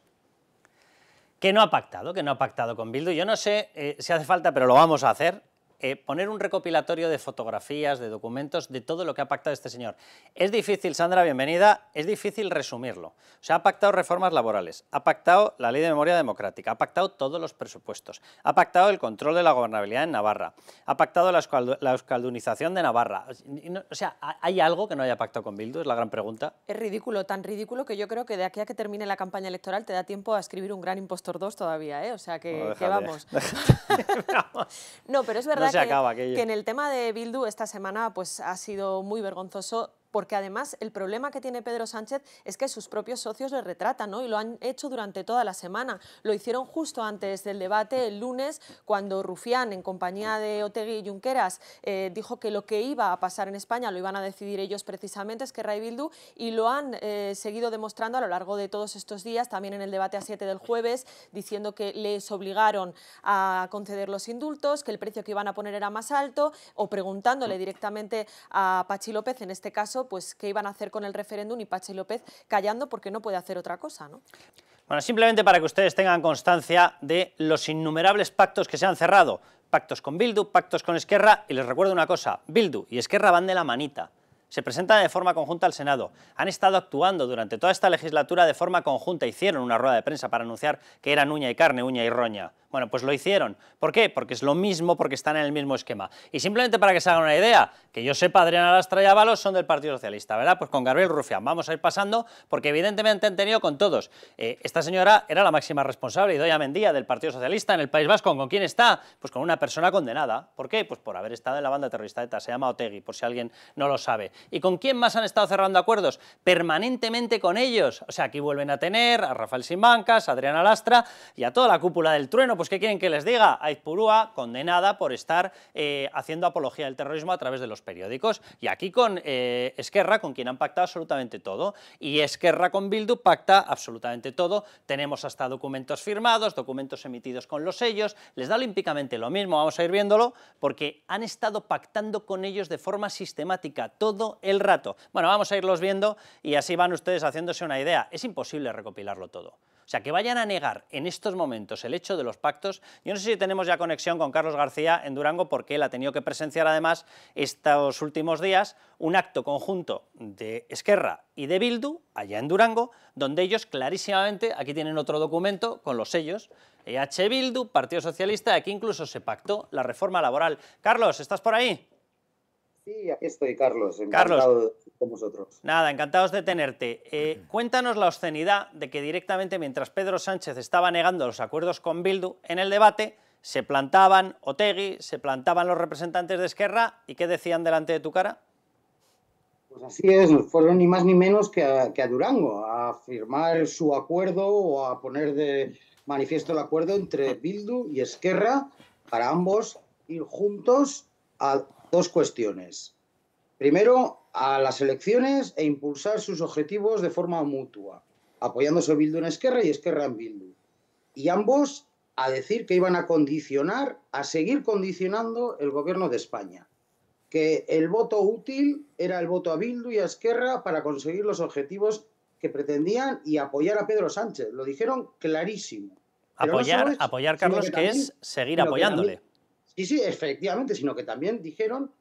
[SPEAKER 1] que no ha pactado, que no ha pactado con Bildu. Yo no sé eh, si hace falta, pero lo vamos a hacer, eh, poner un recopilatorio de fotografías, de documentos, de todo lo que ha pactado este señor. Es difícil, Sandra, bienvenida, es difícil resumirlo. O sea, ha pactado reformas laborales, ha pactado la ley de memoria democrática, ha pactado todos los presupuestos, ha pactado el control de la gobernabilidad en Navarra, ha pactado la, escaldunización de Navarra. O sea, ¿hay algo que no haya pactado con Bildu? Es la gran pregunta.
[SPEAKER 5] Es ridículo, tan ridículo que yo creo que de aquí a que termine la campaña electoral te da tiempo a escribir un gran impostor 2 todavía, ¿eh? O sea, que, vamos.
[SPEAKER 1] [laughs]
[SPEAKER 5] [laughs] no, pero es verdad que, en el tema de Bildu esta semana pues ha sido muy vergonzoso porque además el problema que tiene Pedro Sánchez es que sus propios socios le retratan ¿no? y lo han hecho durante toda la semana. Lo hicieron justo antes del debate el lunes cuando Rufián, en compañía de Otegui y Junqueras, eh, dijo que lo que iba a pasar en España lo iban a decidir ellos precisamente, es que Ray Bildu, y lo han eh, seguido demostrando a lo largo de todos estos días, también en el debate a 7 del jueves, diciendo que les obligaron a conceder los indultos, que el precio que iban a poner era más alto, o preguntándole directamente a Pachi López, en este caso, pues qué iban a hacer con el referéndum y y López callando porque no puede hacer otra cosa, ¿no?
[SPEAKER 1] Bueno, simplemente para que ustedes tengan constancia de los innumerables pactos que se han cerrado, pactos con Bildu, pactos con Esquerra, y les recuerdo una cosa, Bildu y Esquerra van de la manita, se presentan de forma conjunta al Senado. Han estado actuando durante toda esta legislatura de forma conjunta. Hicieron una rueda de prensa para anunciar que eran uña y carne, uña y roña. Bueno, pues lo hicieron. ¿Por qué? Porque es lo mismo, porque están en el mismo esquema. Y simplemente para que se hagan una idea, que yo sepa, Adriana Lastra y Avalos son del Partido Socialista, ¿verdad? Pues con Gabriel Rufián. Vamos a ir pasando, porque evidentemente han tenido con todos. Eh, esta señora era la máxima responsable, y Doña Mendía, del Partido Socialista en el País Vasco. ¿Con quién está? Pues con una persona condenada. ¿Por qué? Pues por haber estado en la banda terrorista ETA. Se llama Otegui, por si alguien no lo sabe. ¿Y con quién más han estado cerrando acuerdos? Permanentemente con ellos. O sea, aquí vuelven a tener a Rafael Simancas, a Adriana Lastra y a toda la cúpula del trueno pues ¿qué quieren que les diga? Aizpurúa, condenada por estar eh, haciendo apología del terrorismo a través de los periódicos. Y aquí con eh, Esquerra, con quien han pactado absolutamente todo. Y Esquerra con Bildu pacta absolutamente todo. Tenemos hasta documentos firmados, documentos emitidos con los sellos. Les da olímpicamente lo mismo, vamos a ir viéndolo, porque han estado pactando con ellos de forma sistemática todo el rato. Bueno, vamos a irlos viendo y así van ustedes haciéndose una idea. Es imposible recopilarlo todo. O sea, que vayan a negar en estos momentos el hecho de los pactos. Yo no sé si tenemos ya conexión con Carlos García en Durango, porque él ha tenido que presenciar además estos últimos días un acto conjunto de Esquerra y de Bildu, allá en Durango, donde ellos clarísimamente, aquí tienen otro documento con los sellos, EH Bildu, Partido Socialista, aquí incluso se pactó la reforma laboral. Carlos, ¿estás por ahí?
[SPEAKER 6] Sí, aquí estoy, Carlos. Encantado Carlos, con vosotros.
[SPEAKER 1] Nada, encantados de tenerte. Eh, cuéntanos la obscenidad de que directamente mientras Pedro Sánchez estaba negando los acuerdos con Bildu en el debate, se plantaban Otegui, se plantaban los representantes de Esquerra y qué decían delante de tu cara.
[SPEAKER 6] Pues así es, fueron ni más ni menos que a, que a Durango, a firmar su acuerdo o a poner de manifiesto el acuerdo entre Bildu y Esquerra para ambos ir juntos a dos cuestiones. Primero, a las elecciones e impulsar sus objetivos de forma mutua, apoyándose Bildu en Esquerra y Esquerra en Bildu. Y ambos a decir que iban a condicionar, a seguir condicionando el gobierno de España. Que el voto útil era el voto a Bildu y a Esquerra para conseguir los objetivos que pretendían y apoyar a Pedro Sánchez. Lo dijeron clarísimo. apoyar, apoyar Carlos, que, es seguir apoyándole. Y sí, efectivamente, sino que también dijeron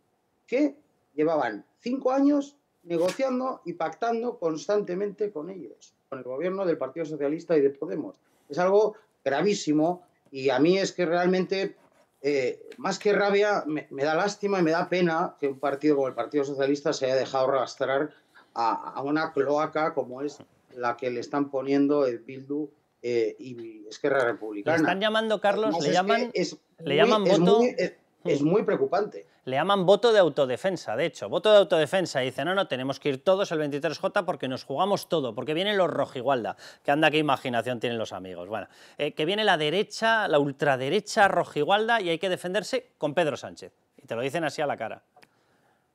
[SPEAKER 6] que llevaban cinco años negociando y pactando constantemente con ellos, con el gobierno del Partido Socialista y de Podemos. Es algo gravísimo y a mí es que realmente, eh, más que rabia, me, da lástima y me da pena que un partido como el Partido Socialista se haya dejado arrastrar a, una cloaca como es la que le están poniendo el Bildu eh, y Esquerra Republicana. Le están
[SPEAKER 1] llamando, Carlos, le
[SPEAKER 6] llaman... Le llaman es voto. Muy, muy preocupante.
[SPEAKER 1] Le llaman voto de autodefensa, de hecho. Voto de autodefensa. Y dice, no, no, tenemos que ir todos el 23J porque nos jugamos todo, porque vienen los rojigualda. Que anda, qué imaginación tienen los amigos. Bueno, eh, que viene la derecha, la ultraderecha rojigualda y hay que defenderse con Pedro Sánchez. Y te lo dicen así a la cara.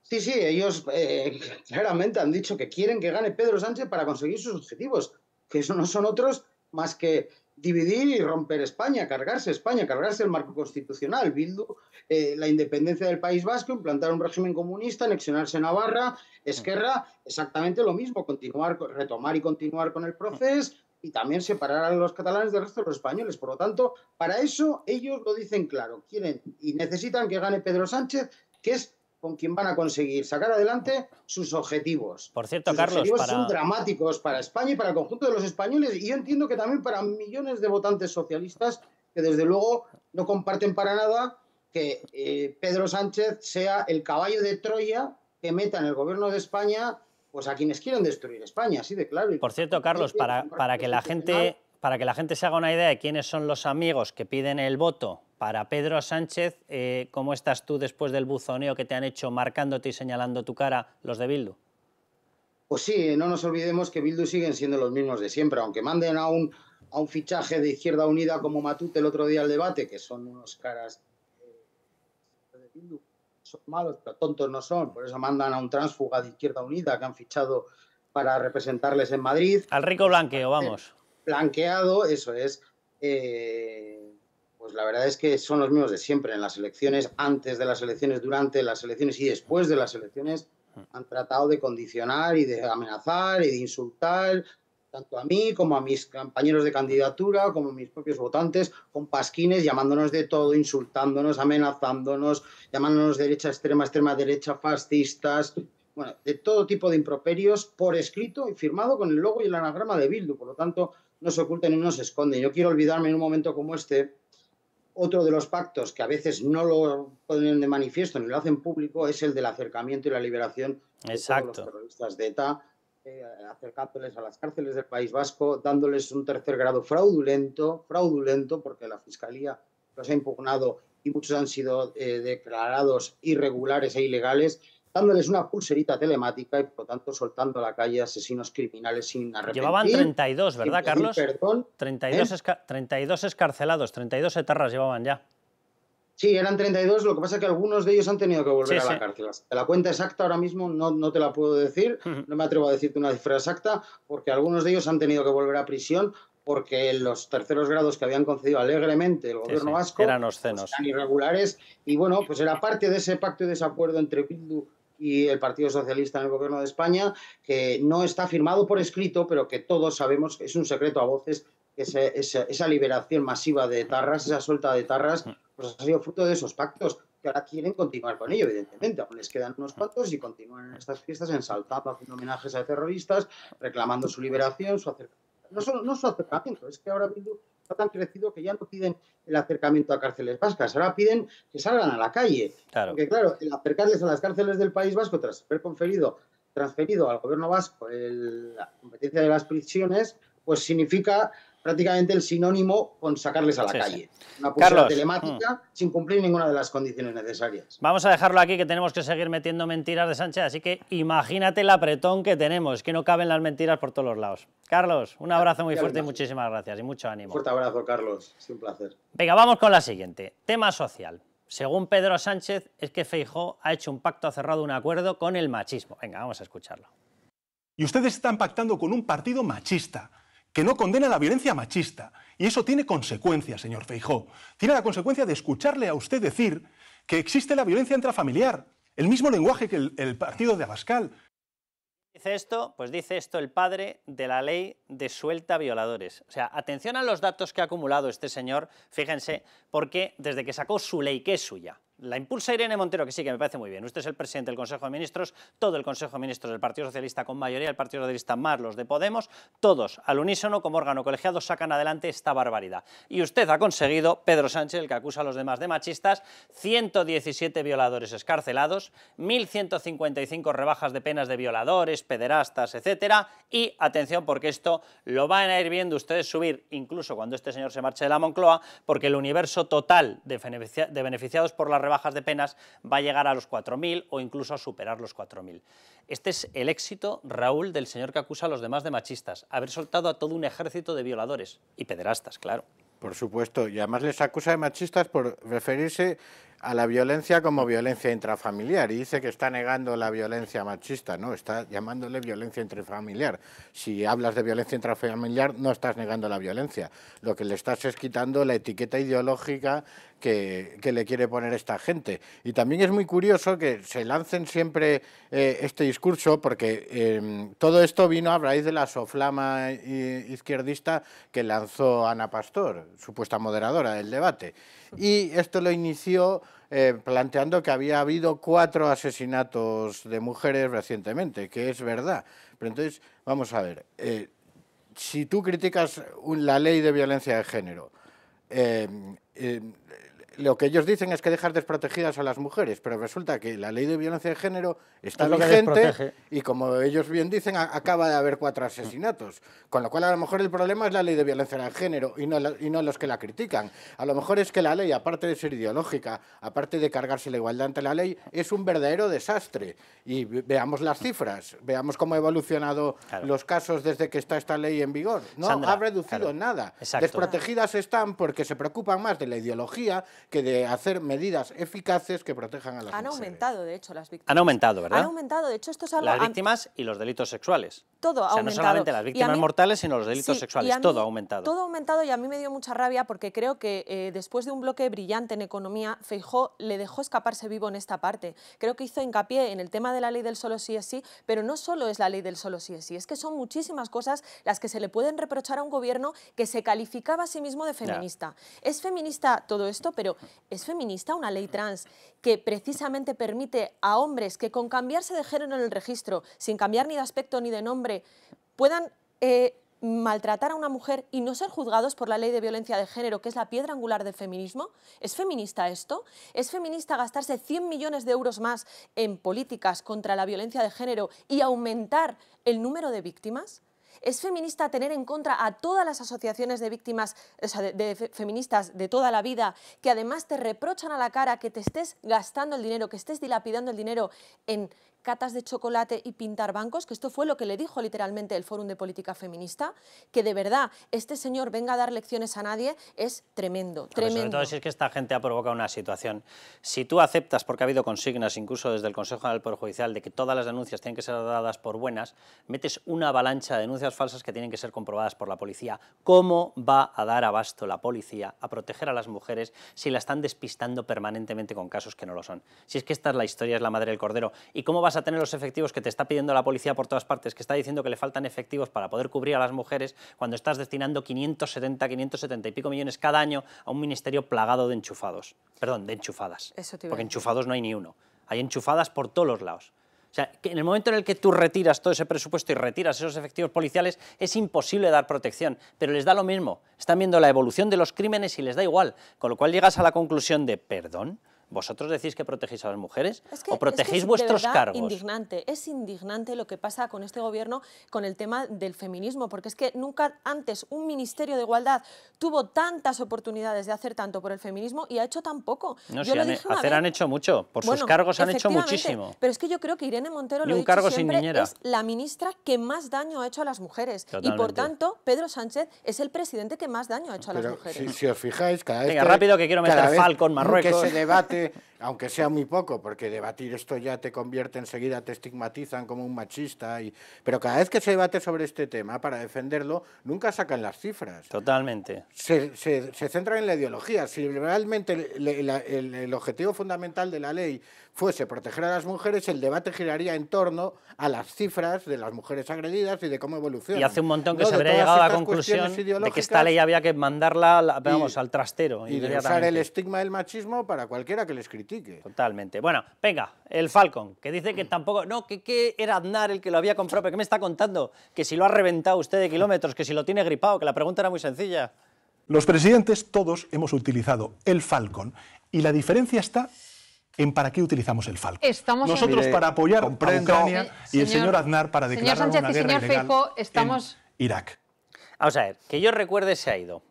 [SPEAKER 6] Sí, sí, ellos eh, claramente han dicho que quieren que gane Pedro Sánchez para conseguir sus objetivos, que eso no son otros más que dividir y romper España, cargarse España, cargarse el marco constitucional, Bildu, eh, la independencia del País Vasco, implantar un régimen comunista, anexionarse Navarra, Esquerra, exactamente lo mismo, continuar, retomar y continuar con el proceso y también separar a los catalanes del resto de los españoles. Por lo tanto, para eso ellos lo dicen claro, quieren y necesitan que gane Pedro Sánchez, que es con quien van a conseguir sacar adelante sus objetivos.
[SPEAKER 1] Por cierto, Carlos, objetivos son dramáticos
[SPEAKER 6] para España y para el conjunto de los españoles y yo entiendo que también para millones de votantes socialistas que desde luego no comparten para nada que eh, Pedro Sánchez sea el caballo de Troya que meta en el gobierno de España pues a quienes quieren destruir España, así de claro.
[SPEAKER 1] Por cierto, Carlos, para, para que la gente para que la gente se haga una idea de quiénes son los amigos que piden el voto para Pedro Sánchez, eh, ¿cómo estás tú después del buzoneo que te han hecho marcándote y señalando tu cara los de Bildu?
[SPEAKER 6] Pues sí, no nos olvidemos que Bildu siguen siendo los mismos de siempre, aunque manden a un, fichaje de Izquierda Unida como Matute el otro día al debate, que son unos caras eh, de Bildu, son malos, pero tontos no son, por eso mandan a un tránsfuga de Izquierda Unida que han fichado para representarles en Madrid. Al rico blanqueo, vamos. Blanqueado, eso es. Eh, pues la verdad es que son los mismos de siempre. En las elecciones, antes de las elecciones, durante las elecciones y después de las elecciones, han tratado de condicionar y de amenazar y de insultar tanto a mí como a mis compañeros de candidatura, como a mis propios votantes, con pasquines llamándonos de todo, insultándonos, amenazándonos, llamándonos derecha extrema, extrema derecha, fascistas, bueno, de todo tipo de improperios por escrito y firmado con el logo y el anagrama de Bildu. Por lo tanto, no se ocultan y no se esconden. Yo quiero olvidarme en un momento como este otro de los pactos que a veces no lo ponen de manifiesto ni lo hacen público es el del acercamiento y la liberación de los terroristas de ETA, eh, acercándoles a las cárceles del País Vasco, dándoles un tercer grado fraudulento, fraudulento porque la Fiscalía los ha impugnado y muchos han sido eh, declarados irregulares e ilegales dándoles una pulserita telemática y por tanto soltando a la calle asesinos criminales sin arrepentir. Llevaban 32,
[SPEAKER 1] ¿verdad, Carlos? Perdón. 32, 32 ¿eh? escarcelados, 32 etarras llevaban ya.
[SPEAKER 6] Sí, eran 32, lo que pasa es que algunos de ellos han tenido que volver a la cárcel. La cuenta exacta ahora mismo no, no te la puedo decir, no me atrevo a decirte una cifra exacta, porque algunos de ellos han tenido que volver a prisión porque los terceros grados que habían concedido alegremente el gobierno vasco pues, eran irregulares y bueno, pues era parte de ese pacto y de ese acuerdo entre Bildu y el Partido Socialista en el Gobierno de España, que no está firmado por escrito, pero que todos sabemos que es un secreto a voces, que esa, liberación masiva de tarras, esa suelta de tarras, mm. pues ha sido fruto de esos pactos que ahora quieren continuar con ello, evidentemente. Aún les quedan unos cuantos y continúan en estas fiestas Saltapa, haciendo homenajes a terroristas, reclamando su liberación, su acercamiento. No, su acercamiento, es que ahora tan crecido que ya no piden el acercamiento a cárceles vascas, ahora piden que salgan a la calle. Porque claro, el acercarles a las cárceles del País Vasco tras haber conferido, transferido al gobierno vasco la competencia de las prisiones, pues significa prácticamente el sinónimo con sacarles a la calle. Una pulsera telemática sin cumplir ninguna de las condiciones necesarias.
[SPEAKER 1] Vamos a dejarlo aquí, que tenemos que seguir metiendo mentiras de Sánchez, así que imagínate el apretón que tenemos, que no caben las mentiras por todos los lados. Carlos, un abrazo muy fuerte y muchísimas gracias y mucho ánimo. Un
[SPEAKER 6] fuerte abrazo, Carlos, es un placer.
[SPEAKER 1] Venga, vamos con la siguiente.
[SPEAKER 6] Tema social.
[SPEAKER 1] Según Pedro Sánchez, es que Feijó ha hecho un pacto, ha cerrado un acuerdo con el machismo. Venga, vamos a escucharlo.
[SPEAKER 2] Y ustedes están pactando con un partido machista que no condena la violencia machista. Y eso tiene consecuencias, señor Feijó. Tiene la consecuencia de escucharle a usted decir que existe la violencia intrafamiliar, el mismo lenguaje que el, partido de Abascal.
[SPEAKER 1] Dice esto, pues dice esto el padre de la ley de suelta violadores. O sea, atención a los datos que ha acumulado este señor, fíjense, porque desde que sacó su ley, que es suya, la impulsa Irene Montero, que sí, que me parece muy bien. Usted es el presidente del Consejo de Ministros, todo el Consejo de Ministros del Partido Socialista con mayoría, el Partido Socialista más los de Podemos, todos al unísono como órgano colegiado sacan adelante esta barbaridad. Y usted ha conseguido, Pedro Sánchez, el que acusa a los demás de machistas, 117 violadores escarcelados, 1.155 rebajas de penas de violadores, pederastas, etcétera, y atención porque esto lo van a ir viendo ustedes subir, incluso cuando este señor se marche de la Moncloa, porque el universo total de beneficiados por la rebaja bajas de penas va a llegar a los 4.000 o incluso a superar los 4.000. Este es el éxito, Raúl, del señor que acusa a los demás de machistas, haber soltado a todo un ejército de violadores y pederastas, claro.
[SPEAKER 4] Por supuesto, y además les acusa de machistas por referirse a la violencia como violencia intrafamiliar y dice que está negando la violencia machista, no, está llamándole violencia intrafamiliar. Si hablas de violencia intrafamiliar no estás negando la violencia, lo que le estás es quitando la etiqueta ideológica que, le quiere poner esta gente. Y también es muy curioso que se lancen siempre eh, este discurso porque em, todo esto vino a raíz de la soflama izquierdista que lanzó Ana Pastor, supuesta moderadora del debate y esto lo inició eh, planteando que había habido cuatro asesinatos de mujeres recientemente, que es verdad. Pero entonces, vamos a ver, eh, si tú criticas la ley de violencia de género, eh, eh lo que ellos dicen es que dejar desprotegidas a las mujeres, pero resulta que la ley de violencia de género está vigente y como ellos bien dicen, acaba de haber cuatro asesinatos. Con lo cual a lo mejor el problema es la ley de violencia de género y no, y no los que la critican. A lo mejor es que la ley, aparte de ser ideológica, aparte de cargarse la igualdad ante la ley, es un verdadero desastre. Y veamos las cifras, veamos cómo ha evolucionado los casos desde que está esta ley en vigor. No ha reducido nada. Desprotegidas están porque se preocupan más de la ideología que de hacer medidas eficaces que protejan
[SPEAKER 1] a las Han
[SPEAKER 5] aumentado, de hecho, las víctimas.
[SPEAKER 1] Han aumentado, ¿verdad? Han
[SPEAKER 5] aumentado, de hecho, esto es algo... Las
[SPEAKER 1] víctimas y los delitos sexuales.
[SPEAKER 5] Todo ha o sea, no solamente las víctimas mortales,
[SPEAKER 1] sino los delitos sexuales, todo ha aumentado. Todo ha
[SPEAKER 5] aumentado y a mí me dio mucha rabia porque creo que eh, después de un bloque brillante en economía, Feijó le dejó escaparse vivo en esta parte. Creo que hizo hincapié en el tema de la ley del solo sí es sí, pero no solo es la ley del solo sí es sí, es que son muchísimas cosas las que se le pueden reprochar a un gobierno que se calificaba a sí mismo de feminista. Es feminista todo esto, pero ¿es feminista una ley trans que precisamente permite a hombres que con cambiarse de género en el registro, sin cambiar ni de aspecto ni de nombre, puedan eh, maltratar a una mujer y no ser juzgados por la ley de violencia de género, que es la piedra angular del feminismo? ¿Es feminista esto? ¿Es feminista gastarse 100 millones de euros más en políticas contra la violencia de género y aumentar el número de víctimas? ¿Es feminista tener en contra a todas las asociaciones de víctimas, o sea, de, feministas de toda la vida, que además te reprochan a la cara que te estés gastando el dinero, que estés dilapidando el dinero en catas de chocolate y pintar bancos, que esto fue lo que le dijo literalmente el Fórum de Política Feminista, que de verdad este señor venga a dar lecciones a nadie es tremendo, tremendo. Sobre todo
[SPEAKER 1] si es que esta gente ha provocado una situación. Si tú aceptas, porque ha habido consignas incluso desde el Consejo General del Poder Judicial, de que todas las denuncias tienen que ser dadas por buenas, metes una avalancha de denuncias falsas que tienen que ser comprobadas por la policía. ¿Cómo va a dar abasto la policía a proteger a las mujeres si la están despistando permanentemente con casos que no lo son? Si es que esta es la historia, es la madre del cordero. ¿Y cómo a tener los efectivos que te está pidiendo la policía por todas partes, que está diciendo que le faltan efectivos para poder cubrir a las mujeres cuando estás destinando 570, 570 y pico millones cada año a un ministerio plagado de enchufados. Perdón, de enchufadas. porque enchufados no hay ni uno. Hay enchufadas por todos los lados. O sea, que en el momento en el que tú retiras todo ese presupuesto y retiras esos efectivos policiales, es imposible dar protección, pero les da lo mismo. Están viendo la evolución de los crímenes y les da igual, con lo cual llegas a la conclusión de, perdón, ¿Vosotros decís que protegéis a las mujeres o protegéis vuestros cargos? Es
[SPEAKER 5] indignante, es indignante lo que pasa con este gobierno con el tema del feminismo, porque es que nunca antes un Ministerio de Igualdad tuvo tantas oportunidades de hacer tanto por el feminismo y ha hecho tan poco. No, si han, hacer han
[SPEAKER 1] hecho mucho, por sus cargos han hecho muchísimo. Pero
[SPEAKER 5] es que yo creo que Irene Montero lo un dicho siempre, es la ministra que más daño ha hecho a las mujeres y por tanto Pedro Sánchez es el presidente que más daño ha hecho a las mujeres.
[SPEAKER 4] Si, os fijáis, cada vez Venga, rápido que quiero meter Falcon, Marruecos. Que se debate que aunque sea muy poco, porque debatir esto ya te convierte enseguida, te estigmatizan como un machista, y, pero cada vez que se debate sobre este tema, para defenderlo, nunca sacan las cifras.
[SPEAKER 1] Totalmente. Se,
[SPEAKER 4] centran en la ideología. Si realmente el, objetivo fundamental de la ley fuese proteger a las mujeres, el debate giraría en torno a las cifras de las mujeres agredidas y de cómo evolucionan. Y hace un montón que se habría llegado a la conclusión de que esta ley
[SPEAKER 1] había que mandarla vamos, al trastero. Y dejar el estigma del machismo para cualquiera que les critique. Totalmente. Bueno, venga, el Falcon, que dice que tampoco... No, que, que era Aznar el que lo había comprado, pero ¿qué me está contando? Que si lo ha reventado usted de kilómetros, que si lo tiene gripado, que la pregunta era muy sencilla.
[SPEAKER 2] Los presidentes todos hemos utilizado el Falcon y la diferencia está en para qué utilizamos el Falcon. Estamos Nosotros para apoyar a Ucrania y el eh, señor Aznar para declarar una
[SPEAKER 1] guerra y señor estamos... Irak. Vamos a ver, que yo recuerde se ha ido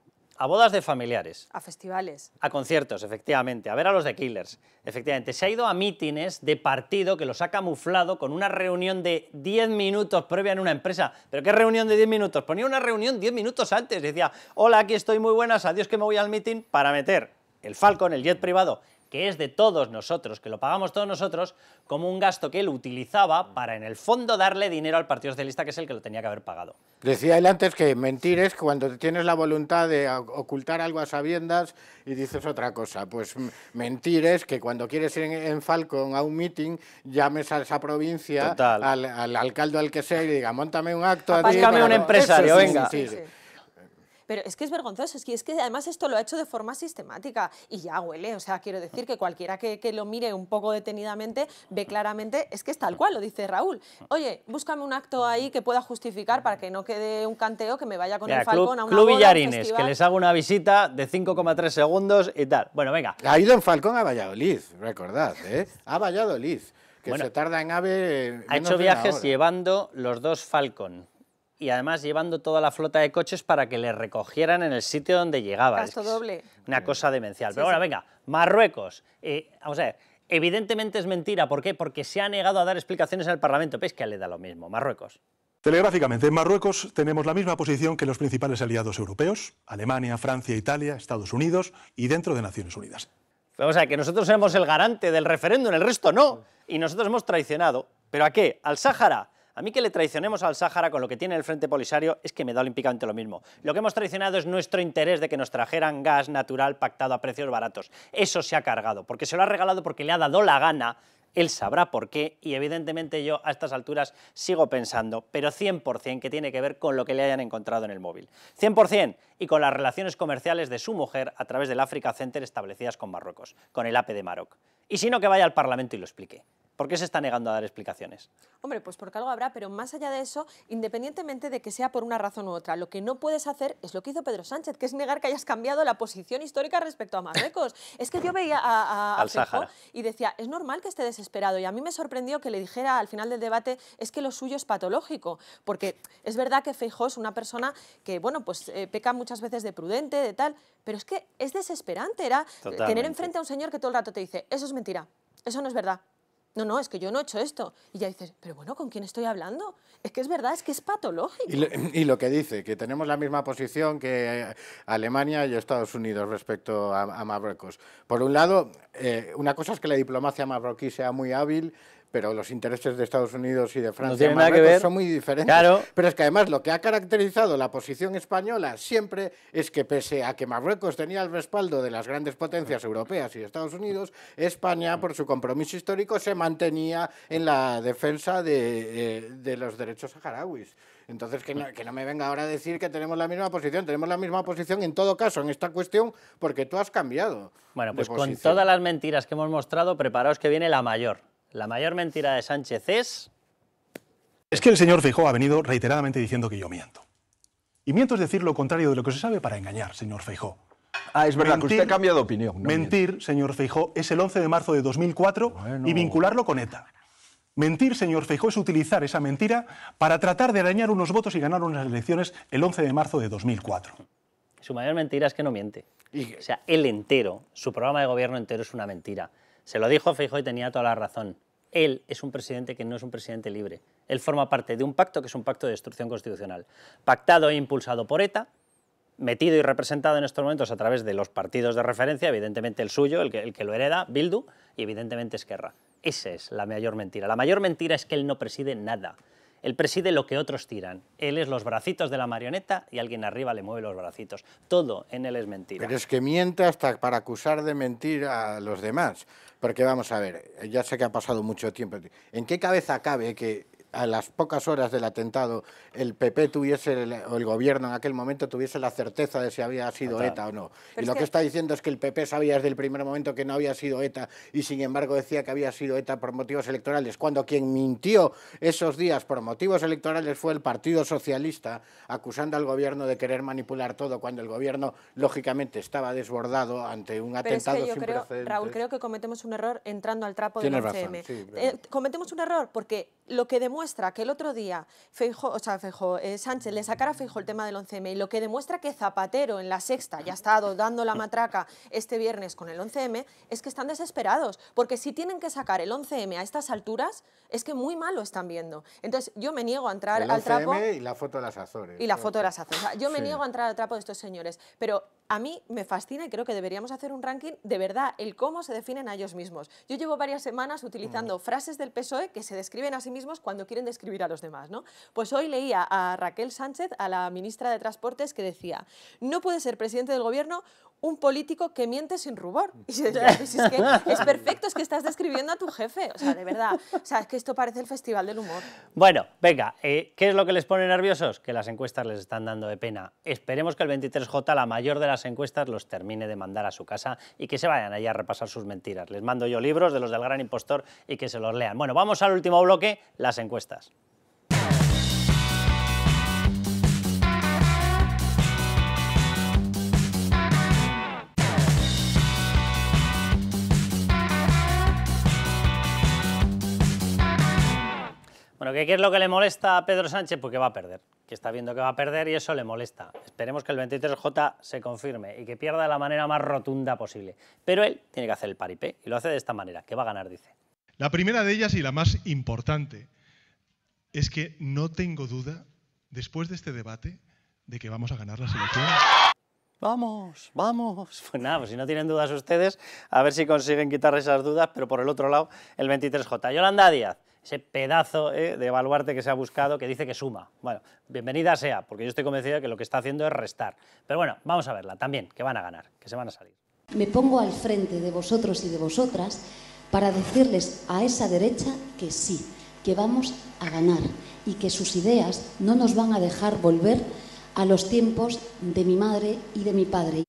[SPEAKER 1] a bodas de familiares.
[SPEAKER 5] A festivales.
[SPEAKER 1] A conciertos, efectivamente. A ver a los de Killers. Efectivamente. Se ha ido a mítines de partido que los ha camuflado con una reunión de 10 minutos previa en una empresa. ¿Pero qué reunión de 10 minutos? Ponía una reunión 10 minutos antes. Decía, hola, aquí estoy, muy buenas, adiós que me voy al mítin para meter el Falcon, el jet privado, que es de todos nosotros, que lo pagamos todos nosotros, como un gasto que él utilizaba para, en el fondo, darle dinero al Partido Socialista, que es el que lo tenía que haber pagado.
[SPEAKER 4] Decía él antes que mentir es cuando tienes la voluntad de ocultar algo a sabiendas y dices otra cosa. Pues mentir es que cuando quieres ir en Falcon a un meeting, llames a esa provincia, al, al, alcalde al que sea, y diga, montame un acto. a un empresario, venga.
[SPEAKER 5] Pero es que es vergonzoso, es que, es que además esto lo ha hecho de forma sistemática y ya huele, o sea, quiero decir que cualquiera que, lo mire un poco detenidamente ve claramente, es que es tal cual, lo dice Raúl. Oye, búscame un acto ahí que pueda justificar para que no quede un canteo que me vaya con el falcón a una Club Villarines, que les
[SPEAKER 1] hago una visita de 5,3 segundos y tal. Bueno, venga. Ha ido en falcón a Valladolid, recordad, ¿eh?
[SPEAKER 4] A Valladolid, que se
[SPEAKER 1] tarda en AVE Ha hecho viajes llevando los dos falcón y además llevando toda la flota de coches para que le recogieran en el sitio donde llegaba. Gasto doble. Una cosa demencial. Pero bueno, venga, Marruecos. Eh, vamos a ver, evidentemente es mentira. ¿Por qué? Porque se ha negado a dar explicaciones al Parlamento. es que le da lo mismo, Marruecos.
[SPEAKER 2] Telegráficamente, en Marruecos tenemos la misma posición que los principales aliados europeos, Alemania, Francia, Italia, Estados Unidos y dentro de Naciones Unidas.
[SPEAKER 1] Vamos a ver, que nosotros somos el garante del referéndum, el resto no. Y nosotros hemos traicionado. ¿Pero a qué? Al Sáhara a mí que le traicionemos al Sáhara con lo que tiene el Frente Polisario es que me da olímpicamente lo mismo. Lo que hemos traicionado es nuestro interés de que nos trajeran gas natural pactado a precios baratos. Eso se ha cargado, porque se lo ha regalado porque le ha dado la gana él sabrá por qué y evidentemente yo a estas alturas sigo pensando, pero 100% que tiene que ver con lo que le hayan encontrado en el móvil. 100% y con las relaciones comerciales de su mujer a través del Africa Center establecidas con Marruecos, con el AP e de Maroc. Y si no, que vaya al Parlamento y lo explique. ¿Por qué se está negando a dar explicaciones?
[SPEAKER 5] Hombre, pues porque algo habrá, pero más allá de eso, independientemente de que sea por una razón u otra, lo que no puedes hacer es lo que hizo Pedro Sánchez, que es negar que hayas cambiado la posición histórica respecto a Marruecos. [laughs] es que yo veía a, a, y decía, es normal que esté desesperado, y a mí me sorprendió que le dijera al final del debate, es que lo suyo es patológico, porque es verdad que Feijó es una persona que, bueno, pues eh, peca muchas veces de prudente, de tal, pero es que es desesperante, era eh, tener enfrente a un señor que todo el rato te dice, eso es mentira, eso no es verdad, no, no, es que yo no he hecho esto. Y ya dices, pero bueno, ¿con quién estoy hablando? Es que es verdad, es que es patológico. [laughs]
[SPEAKER 4] Y lo, que dice, que tenemos la misma posición que Alemania y Estados Unidos respecto a, Marruecos. Por un lado, eh, una cosa es que la diplomacia marroquí sea muy hábil pero los intereses de Estados Unidos y de Francia son muy diferentes. Pero es que además lo que ha caracterizado la posición española siempre es que pese a que Marruecos tenía el respaldo de las grandes potencias europeas y de Estados Unidos, España, por su compromiso histórico, se mantenía en la defensa eh, de, los derechos saharauis. Entonces, que no, que no, me venga ahora a decir que tenemos la misma posición. Tenemos la misma posición en todo caso en esta cuestión porque tú has cambiado.
[SPEAKER 1] Bueno, pues con todas las mentiras que hemos mostrado, preparaos que viene la mayor. La mayor mentira de Sánchez es...
[SPEAKER 4] Es que el señor Feijóo ha venido
[SPEAKER 2] reiteradamente diciendo que yo miento. Y miento es decir lo contrario de lo que se sabe para engañar, señor Feijó. Ah, es verdad que usted cambiado de opinión. mentir, señor Feijó, es el 11 de marzo de 2004 y vincularlo con ETA. Mentir, señor Feijó, es utilizar esa mentira para tratar de arañar unos votos y ganar unas elecciones el 11 de marzo de 2004.
[SPEAKER 1] Su mayor mentira es que no miente. O sea, él entero, su programa de gobierno entero es una mentira. Se lo dijo Feijóo y tenía toda la razón. Él es un presidente que no es un presidente libre. Él forma parte de un pacto que es un pacto de destrucción constitucional, pactado e impulsado por ETA, metido y representado en estos momentos a través de los partidos de referencia, evidentemente el suyo, el que, el que lo hereda, Bildu, y evidentemente Esquerra. Esa es la mayor mentira. La mayor mentira es que él no preside nada. Él preside lo que otros tiran. Él es los bracitos de la marioneta y alguien arriba le mueve los bracitos. Todo en él es mentira. Pero
[SPEAKER 4] es que miente hasta para acusar de mentir a los demás. Porque vamos a ver, ya sé que ha pasado mucho tiempo. ¿En qué cabeza cabe que a las pocas horas del atentado el PP tuviese o el gobierno en aquel momento tuviese la certeza de si había sido ETA e o no. y lo que... está diciendo es que el PP sabía desde el primer momento que no había sido ETA y sin embargo decía que había sido ETA por motivos electorales, cuando quien mintió esos días por motivos electorales fue el Partido Socialista, acusando al gobierno de querer manipular todo cuando el gobierno lógicamente estaba desbordado ante un atentado Raúl, creo
[SPEAKER 5] que cometemos un error entrando al trapo del eh, cometemos un error porque lo que demuestra demuestra que el otro día Feijo, o sea, eh, Sánchez le sacara a Feijo el tema del 11M y lo que demuestra que Zapatero en la sexta ya ha estado dando la matraca este viernes con el 11M es que están desesperados, porque si tienen que sacar el 11M a estas alturas es que muy mal lo están viendo. Entonces yo me niego a entrar el al 11M trapo... y
[SPEAKER 4] la foto de las Azores. Y la foto
[SPEAKER 5] yo me niego a entrar al trapo de estos señores, pero a mí me fascina y creo que deberíamos hacer un ranking de verdad, el cómo se definen a ellos mismos. Yo llevo varias semanas utilizando mm. frases del PSOE que se describen a sí mismos cuando quieren describir a los demás, ¿no? Pues hoy leía a Raquel Sánchez, a la ministra de Transportes, que decía, no puede ser presidente del gobierno un político que miente sin rubor. Mm. Y pues es, que es [laughs] perfecto, es que estás describiendo a tu jefe. O sea, de verdad. O sea, es que esto parece el festival del humor.
[SPEAKER 1] Bueno, venga, eh, ¿qué es lo que les pone nerviosos? Que las encuestas les están dando de pena. Esperemos que el 23J, la mayor de las encuestas, los termine de mandar a su casa y que se vayan allá a repasar sus mentiras. Les mando yo libros de los del gran impostor y que se los lean. Bueno, vamos al último bloque, las encuestas. Bueno, ¿qué, es lo que le molesta a Pedro Sánchez? Porque pues va a perder, que está viendo que va a perder y eso le molesta. Esperemos que el 23J se confirme y que pierda de la manera más rotunda posible. Pero él tiene que hacer el paripé y lo hace de esta manera, que va a ganar, dice.
[SPEAKER 2] La primera de ellas y la más importante es que no tengo duda, después de este debate, de que vamos a ganar las elecciones. Vamos,
[SPEAKER 1] vamos. [laughs] Pues nada, pues si no tienen dudas ustedes, a ver si consiguen quitar esas dudas, pero por el otro lado, el 23J. Yolanda Díaz ese pedazo eh, de evaluarte que se ha buscado que dice que suma. Bueno, bienvenida sea, porque yo estoy convencida de que lo que está haciendo es restar. Pero bueno, vamos a verla también, que van a ganar, que se van a salir.
[SPEAKER 6] Me pongo al frente de vosotros y de vosotras para decirles a esa derecha que sí, que vamos a ganar y que sus ideas no nos van a dejar volver a los tiempos de mi madre y de mi padre.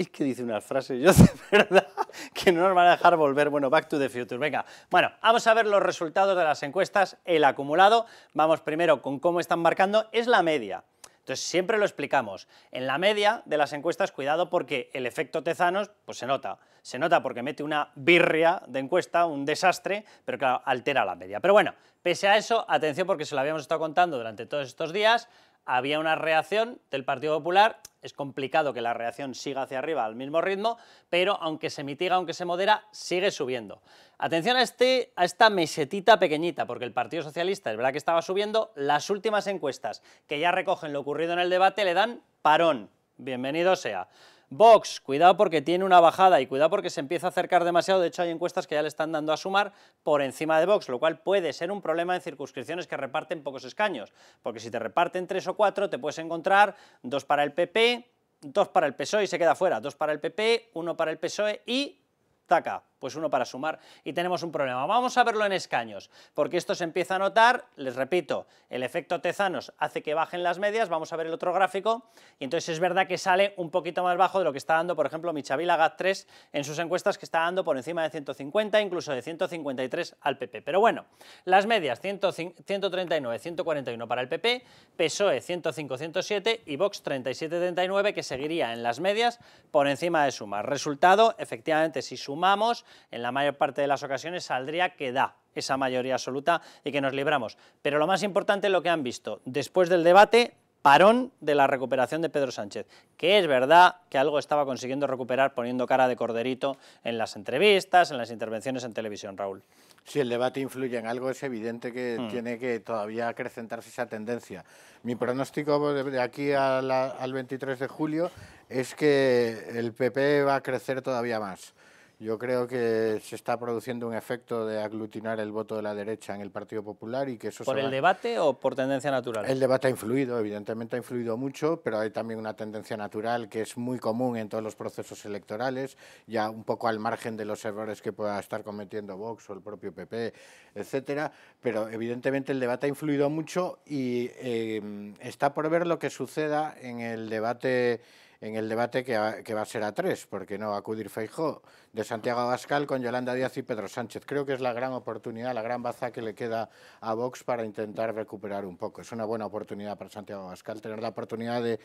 [SPEAKER 1] Es que dice unas frases, yo de [laughs] verdad que no nos van a dejar volver. Bueno, back to the future. Venga, bueno, vamos a ver los resultados de las encuestas, el acumulado. Vamos primero con cómo están marcando, es la media. Entonces siempre lo explicamos. En la media de las encuestas, cuidado porque el efecto Tezanos pues se nota. Se nota porque mete una birria de encuesta, un desastre, pero claro, altera la media. Pero bueno, pese a eso, atención porque se lo habíamos estado contando durante todos estos días, había una reacción del Partido Popular, es complicado que la reacción siga hacia arriba al mismo ritmo, pero aunque se mitiga, aunque se modera, sigue subiendo. Atención a, este, a esta mesetita pequeñita, porque el Partido Socialista es verdad que estaba subiendo, las últimas encuestas que ya recogen lo ocurrido en el debate le dan parón, bienvenido sea. Vox, cuidado porque tiene una bajada y cuidado porque se empieza a acercar demasiado, de hecho hay encuestas que ya le están dando a sumar por encima de Vox, lo cual puede ser un problema en circunscripciones que reparten pocos escaños, porque si te reparten tres o cuatro te puedes encontrar dos para el PP, dos para el PSOE y se queda fuera, dos para el PP, uno para el PSOE y taca, pues uno para sumar y tenemos un problema. Vamos a verlo en escaños, porque esto se empieza a notar, les repito, el efecto Tezanos hace que bajen las medias, vamos a ver el otro gráfico, y entonces es verdad que sale un poquito más bajo de lo que está dando, por ejemplo, Michavila GAT3 en sus encuestas, que está dando por encima de 150, incluso de 153 al PP. Pero bueno, las medias 139, 141 para el PP, PSOE 105, 107 y Vox 37, 39, que seguiría en las medias por encima de sumar. Resultado, efectivamente, si sumamos, en la mayor parte de las ocasiones saldría que da esa mayoría absoluta y que nos libramos. Pero lo más importante es lo que han visto. Después del debate, parón de la recuperación de Pedro Sánchez, que es verdad que algo estaba consiguiendo recuperar poniendo cara de corderito en las entrevistas, en las intervenciones en televisión, Raúl. Si el debate influye en algo, es evidente que mm. tiene que todavía acrecentarse esa tendencia.
[SPEAKER 4] Mi pronóstico de aquí al 23 de julio es que el PP va a crecer todavía más. Yo creo que se está produciendo un efecto de aglutinar el voto de la derecha en el Partido Popular y que eso... ¿Por el
[SPEAKER 1] debate o por tendencia natural? El debate
[SPEAKER 4] ha influido, evidentemente ha influido mucho, pero hay también una tendencia natural que es muy común en todos los procesos electorales, ya un poco al margen de los errores que pueda estar cometiendo Vox o el propio PP, etcétera, pero evidentemente el debate ha influido mucho y eh, está por ver lo que suceda en el debate en el debate que, va a ser a tres, porque no va a acudir Feijó de Santiago Abascal con Yolanda Díaz y Pedro Sánchez. Creo que es la gran oportunidad, la gran baza que le queda a Vox para intentar recuperar un poco. Es una buena oportunidad
[SPEAKER 1] para Santiago Abascal tener
[SPEAKER 4] la oportunidad de,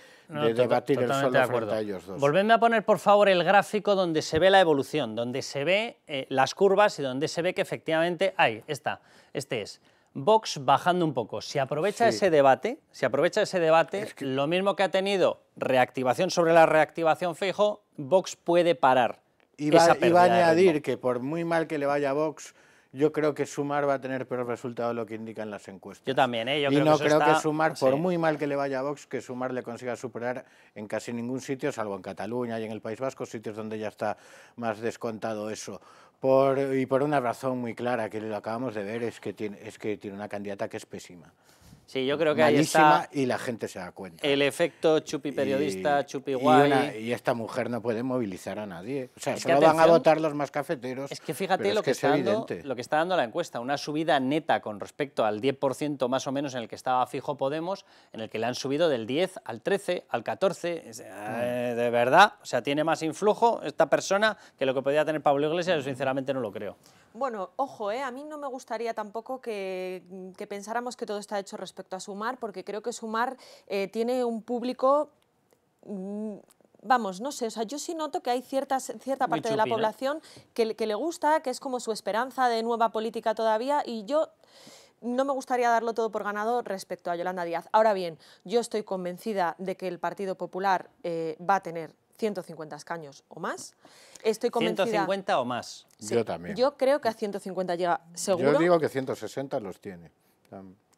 [SPEAKER 1] debatir el solo de frente a ellos dos. Volvedme a poner, por favor, el gráfico donde se ve la evolución, donde se ve eh, las curvas y donde se ve que efectivamente hay, esta, este es Vox bajando un poco. Si aprovecha ese debate, si aprovecha ese debate, lo mismo que ha tenido reactivación sobre la reactivación fijo, Vox puede parar. Y va a añadir
[SPEAKER 4] que por muy mal que le vaya a Vox, yo creo que Sumar va a tener peor resultado de lo que indican las encuestas.
[SPEAKER 1] Yo también, ¿eh? Yo y no creo que Sumar, por muy
[SPEAKER 4] mal que le vaya a Vox, que Sumar le consiga superar en casi ningún sitio, salvo en Cataluña y en el País Vasco, sitios donde ya está más descontado eso. Por, y por una razón muy clara que lo acabamos de ver, es que tiene, es que tiene una candidata que es pésima.
[SPEAKER 1] Sí, yo creo que ahí está.
[SPEAKER 4] Y la gente se da cuenta.
[SPEAKER 1] El efecto chupi periodista, chupi guay.
[SPEAKER 4] Y, esta mujer no puede movilizar a nadie. O sea, solo van a votar
[SPEAKER 1] los más cafeteros. Es que fíjate lo, que está dando, lo que está dando la encuesta, una subida neta con respecto al 10% más o menos en el que estaba fijo Podemos, en el que le han subido del 10 al 13, al 14. Eh, mm. de verdad, o sea, tiene más influjo esta persona que lo que podía tener Pablo Iglesias, yo sinceramente no lo creo.
[SPEAKER 5] Bueno, ojo, eh, a mí no me gustaría tampoco que, que pensáramos que todo está hecho respecto respecto a Sumar, porque creo que Sumar eh, tiene un público... Mm, vamos, no sé, o sea, yo sí noto que hay cierta parte de la población que, le gusta, que es como su esperanza de nueva política todavía, y yo no me gustaría darlo todo por ganado respecto a Yolanda Díaz. Ahora bien, yo estoy convencida de que el Partido Popular eh, va a tener 150 escaños o más. Estoy convencida... 150
[SPEAKER 1] o más. yo también. Yo
[SPEAKER 5] creo que a 150 llega seguro. Yo digo
[SPEAKER 4] que 160 los tiene.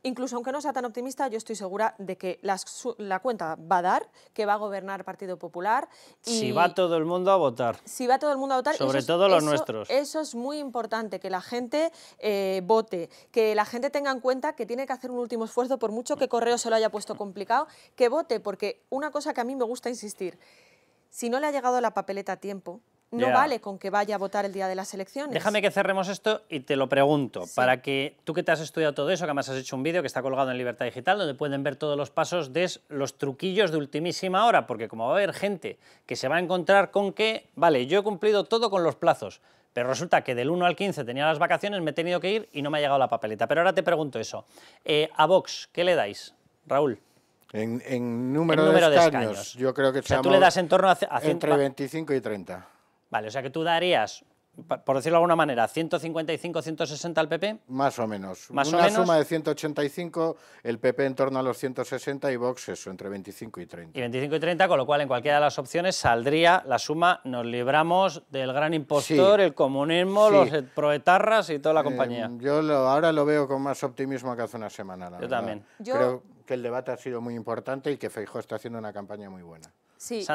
[SPEAKER 5] Incluso aunque no sea tan optimista, yo estoy segura de que la, cuenta va a dar, que va a gobernar Partido Popular. si va
[SPEAKER 1] todo el mundo a votar.
[SPEAKER 5] Si va todo el mundo a votar. Sobre todo los nuestros. Eso es muy importante, que la gente eh, vote, que la gente tenga en cuenta que tiene que hacer un último esfuerzo, por mucho que Correo se lo haya puesto complicado, que vote, porque una cosa que a mí me gusta insistir, si no le ha llegado la papeleta a tiempo, no vale con que vaya a votar el día de las elecciones. Déjame
[SPEAKER 1] que cerremos esto y te lo pregunto, para que tú que te has estudiado todo eso, que además has hecho un vídeo que está colgado en Libertad Digital, donde pueden ver todos los pasos de los truquillos de ultimísima hora, porque como va a haber gente que se va a encontrar con que, vale, yo he cumplido todo con los plazos, pero resulta que del 1 al 15 tenía las vacaciones, me he tenido que ir y no me ha llegado la papeleta. Pero ahora te pregunto eso. Eh, a Vox, ¿qué le dais, Raúl?
[SPEAKER 4] En, número, de, años. Yo creo que tú le das en torno a, entre 25
[SPEAKER 1] y 30. Vale, o sea que tú darías, por decirlo de alguna manera, 155, 160 al PP.
[SPEAKER 4] Más o menos. ¿Más Una suma de 185, el PP en torno a los 160 y Vox eso, entre 25 y 30.
[SPEAKER 1] Y 25 y 30, con lo cual en cualquiera de las opciones saldría la suma, nos libramos del gran impostor,
[SPEAKER 4] el comunismo, los eh,
[SPEAKER 1] proetarras y toda la eh, compañía.
[SPEAKER 4] yo ahora lo veo con más optimismo que hace una semana, la Yo también. Creo que el debate ha sido muy importante y que Feijóo está haciendo una campaña muy buena.
[SPEAKER 5] Sí,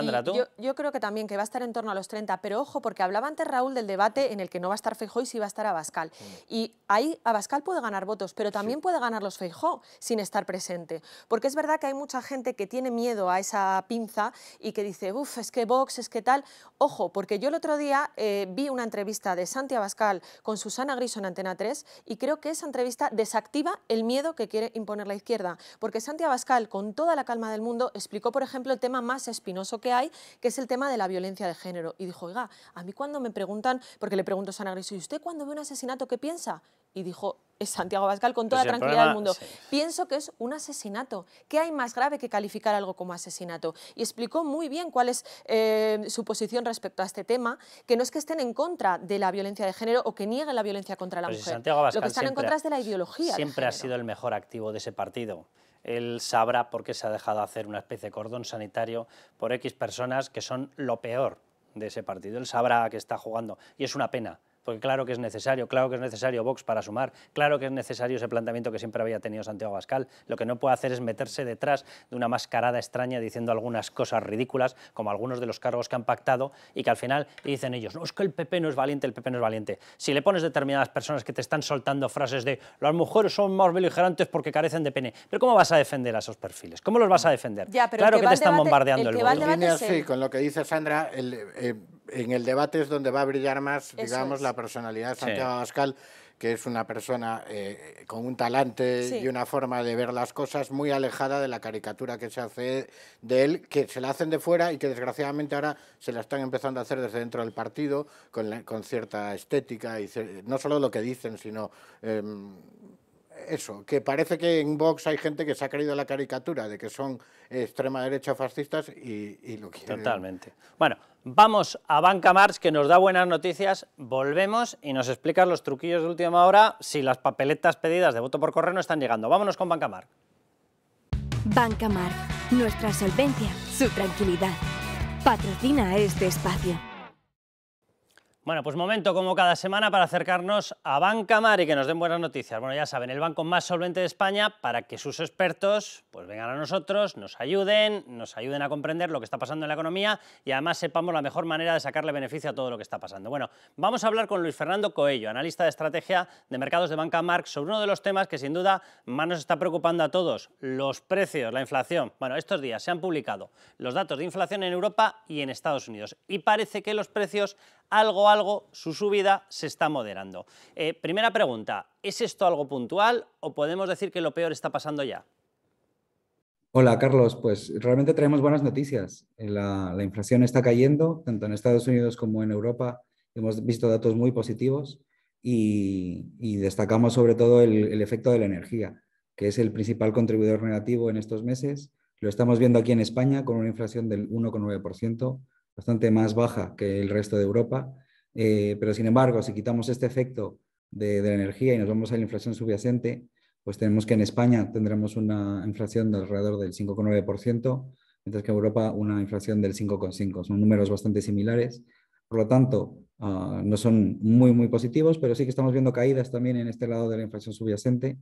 [SPEAKER 5] Yo, creo que también que va a estar en torno a los 30, pero ojo, porque hablaba antes Raúl del debate en el que no va a estar Feijó y sí va a estar Abascal. Mm. Y ahí Abascal puede ganar votos, pero también puede ganar los Feijó sin estar presente. Porque es verdad que hay mucha gente que tiene miedo a esa pinza y que dice, uff, es que Vox, es que tal. Ojo, porque yo el otro día eh, vi una entrevista de Santi Abascal con Susana Griso en Antena 3 y creo que esa entrevista desactiva el miedo que quiere imponer la izquierda. Porque Santi Abascal, con toda la calma del mundo, explicó, por ejemplo, el tema más espinoso que hay, que es el tema de la violencia de género. Y dijo, oiga, a mí cuando me preguntan, porque le pregunto a San ¿y usted cuando ve un asesinato qué piensa? Y dijo, es Santiago Abascal con pues toda tranquilidad del mundo. Pienso que es un asesinato. ¿Qué hay más grave que calificar algo como asesinato? Y explicó muy bien cuál es eh, su posición respecto a este tema, que no es que estén en contra de la violencia de género o que nieguen la violencia contra la pues mujer. Lo que están en contra es de la ideología. Siempre ha
[SPEAKER 1] sido el mejor activo de ese partido él sabrá por qué se ha dejado hacer una especie de cordón sanitario por X personas que son lo peor de ese partido. Él sabrá que está jugando y es una pena porque claro que es necesario, claro que es necesario Vox para sumar, claro que es necesario ese planteamiento que siempre había tenido Santiago Pascal. Lo que no puede hacer es meterse detrás de una mascarada extraña diciendo algunas cosas ridículas, como algunos de los cargos que han pactado y que al final dicen ellos, no, es que el PP no es valiente, el PP no es valiente. Si le pones determinadas personas que te están soltando frases de las mujeres son más beligerantes porque carecen de pene, pero ¿cómo vas a defender a esos perfiles? ¿Cómo los vas a defender? claro que, te están bombardeando el, el Sí, con lo que dice Sandra, eh,
[SPEAKER 4] en el debate es donde va a brillar más, digamos, la personalidad de Santiago Pascal, que es una persona eh, con un talante y una forma de ver las cosas muy alejada de la caricatura que se hace de él, que se la hacen de fuera y que desgraciadamente ahora se la están empezando a hacer desde dentro del partido, con, cierta estética, y no solo lo que dicen, sino... Em, eso, que parece que en Vox hay gente que se ha creído la caricatura de que son extrema derecha fascistas y, lo quieren. Totalmente.
[SPEAKER 1] Bueno, vamos a Banca Mars que nos da buenas noticias, volvemos y nos explicas los truquillos de última hora si las papeletas pedidas de voto por correo no están llegando. Vámonos con Banca March.
[SPEAKER 5] Banca March. nuestra solvencia, su tranquilidad. Patrocina este espacio.
[SPEAKER 1] Bueno, pues momento como cada semana para acercarnos a Banca Mar y que nos den buenas noticias. Bueno, ya saben, el banco más solvente de España para que sus expertos pues vengan a nosotros, nos ayuden, nos ayuden a comprender lo que está pasando en la economía y además sepamos la mejor manera de sacarle beneficio a todo lo que está pasando. Bueno, vamos a hablar con Luis Fernando Coello, analista de estrategia de mercados de Banca Mar sobre uno de los temas que sin duda más nos está preocupando a todos, los precios, la inflación. Bueno, estos días se han publicado los datos de inflación en Europa y en Estados Unidos y parece que los precios algo, algo, su subida se está moderando. Eh, primera pregunta, ¿es esto algo puntual o podemos decir que lo peor está pasando ya?
[SPEAKER 7] Hola, Carlos. Pues realmente traemos buenas noticias. Eh, la, inflación está cayendo, tanto en Estados Unidos como en Europa. Hemos visto datos muy positivos y, destacamos sobre todo el, el, efecto de la energía, que es el principal contribuidor negativo en estos meses. Lo estamos viendo aquí en España con una inflación del 1,9% bastante más baja que el resto de Europa, eh, pero sin embargo, si quitamos este efecto de, la energía y nos vamos a la inflación subyacente, pues tenemos que en España tendremos una inflación de alrededor del 5,9%, mientras que en Europa una inflación del 5,5%. Son números bastante similares. Por lo tanto, ah, no son muy, muy positivos, pero sí que estamos viendo caídas también en este lado de la inflación subyacente.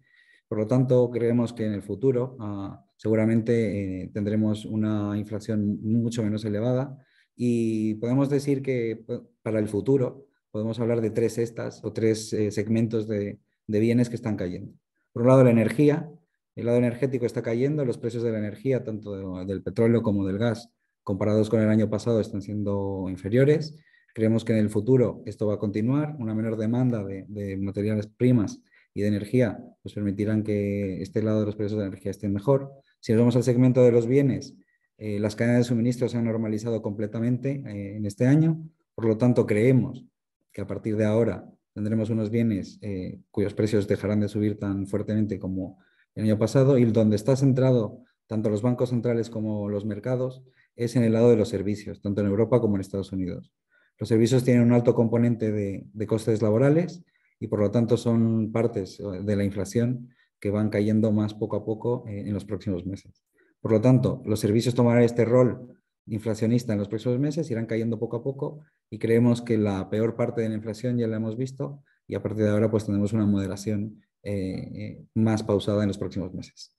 [SPEAKER 7] Por lo tanto, creemos que en el futuro ah, seguramente eh, tendremos una inflación mucho menos elevada y podemos decir que pues, para el futuro podemos hablar de tres estas o tres eh, segmentos de, bienes que están cayendo. Por un lado, la energía. El lado energético está cayendo, los precios de la energía, tanto del petróleo como del gas, comparados con el año pasado, están siendo inferiores. Creemos que en el futuro esto va a continuar. Una menor demanda de, materiales primas y de energía nos permitirán que este lado de los precios de la energía esté mejor. Si nos vamos al segmento de los bienes, eh, las cadenas de suministro se han normalizado completamente eh, en este año, por lo tanto creemos que a partir de ahora tendremos unos bienes eh, cuyos precios dejarán de subir tan fuertemente como el año pasado y donde está centrado tanto los bancos centrales como los mercados es en el lado de los servicios, tanto en Europa como en Estados Unidos. Los servicios tienen un alto componente de costes laborales y por lo tanto son partes de la inflación que van cayendo más poco a poco en los próximos meses. Por lo tanto, los servicios tomarán este rol inflacionista en los próximos meses, irán cayendo poco a poco y creemos que la peor parte de la inflación ya la hemos visto y a partir de ahora pues tenemos una moderación eh, eh, más pausada en los próximos meses.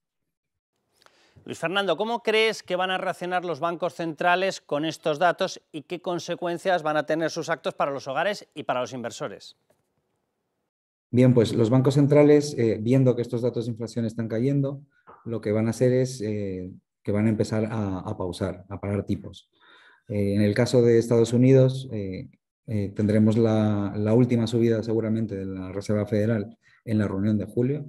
[SPEAKER 7] Luis
[SPEAKER 1] Fernando, ¿cómo crees que van a reaccionar los bancos centrales con estos datos y qué consecuencias van a tener sus actos para los hogares y para los inversores?
[SPEAKER 7] Bien, pues los bancos centrales, eh, viendo que estos datos de inflación están cayendo, lo que van a hacer es eh, que van a empezar a, pausar, a parar tipos. Eh, en el caso de Estados Unidos, eh, tendremos la, última subida seguramente de la Reserva Federal en la reunión de julio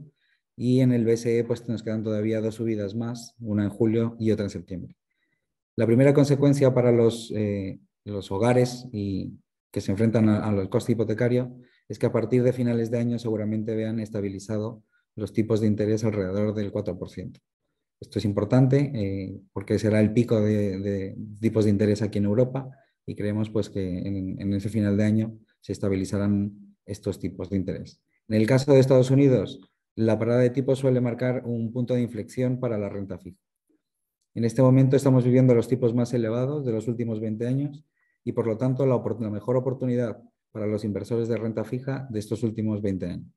[SPEAKER 7] y en el BCE pues nos quedan todavía dos subidas más, una en julio y otra en septiembre. La primera consecuencia para los, hogares y que se enfrentan al coste hipotecario es que a partir de finales de año seguramente vean estabilizado los tipos de interés alrededor del 4%. Esto es importante eh, porque será el pico de, tipos de interés aquí en Europa y creemos pues, que en, ese final de año se estabilizarán estos tipos de interés. En el caso de Estados Unidos, la parada de tipos suele marcar un punto de inflexión para la renta fija. En este momento estamos viviendo los tipos más elevados de los últimos 20 años y por lo tanto la mejor oportunidad para los inversores de renta fija de estos últimos 20 años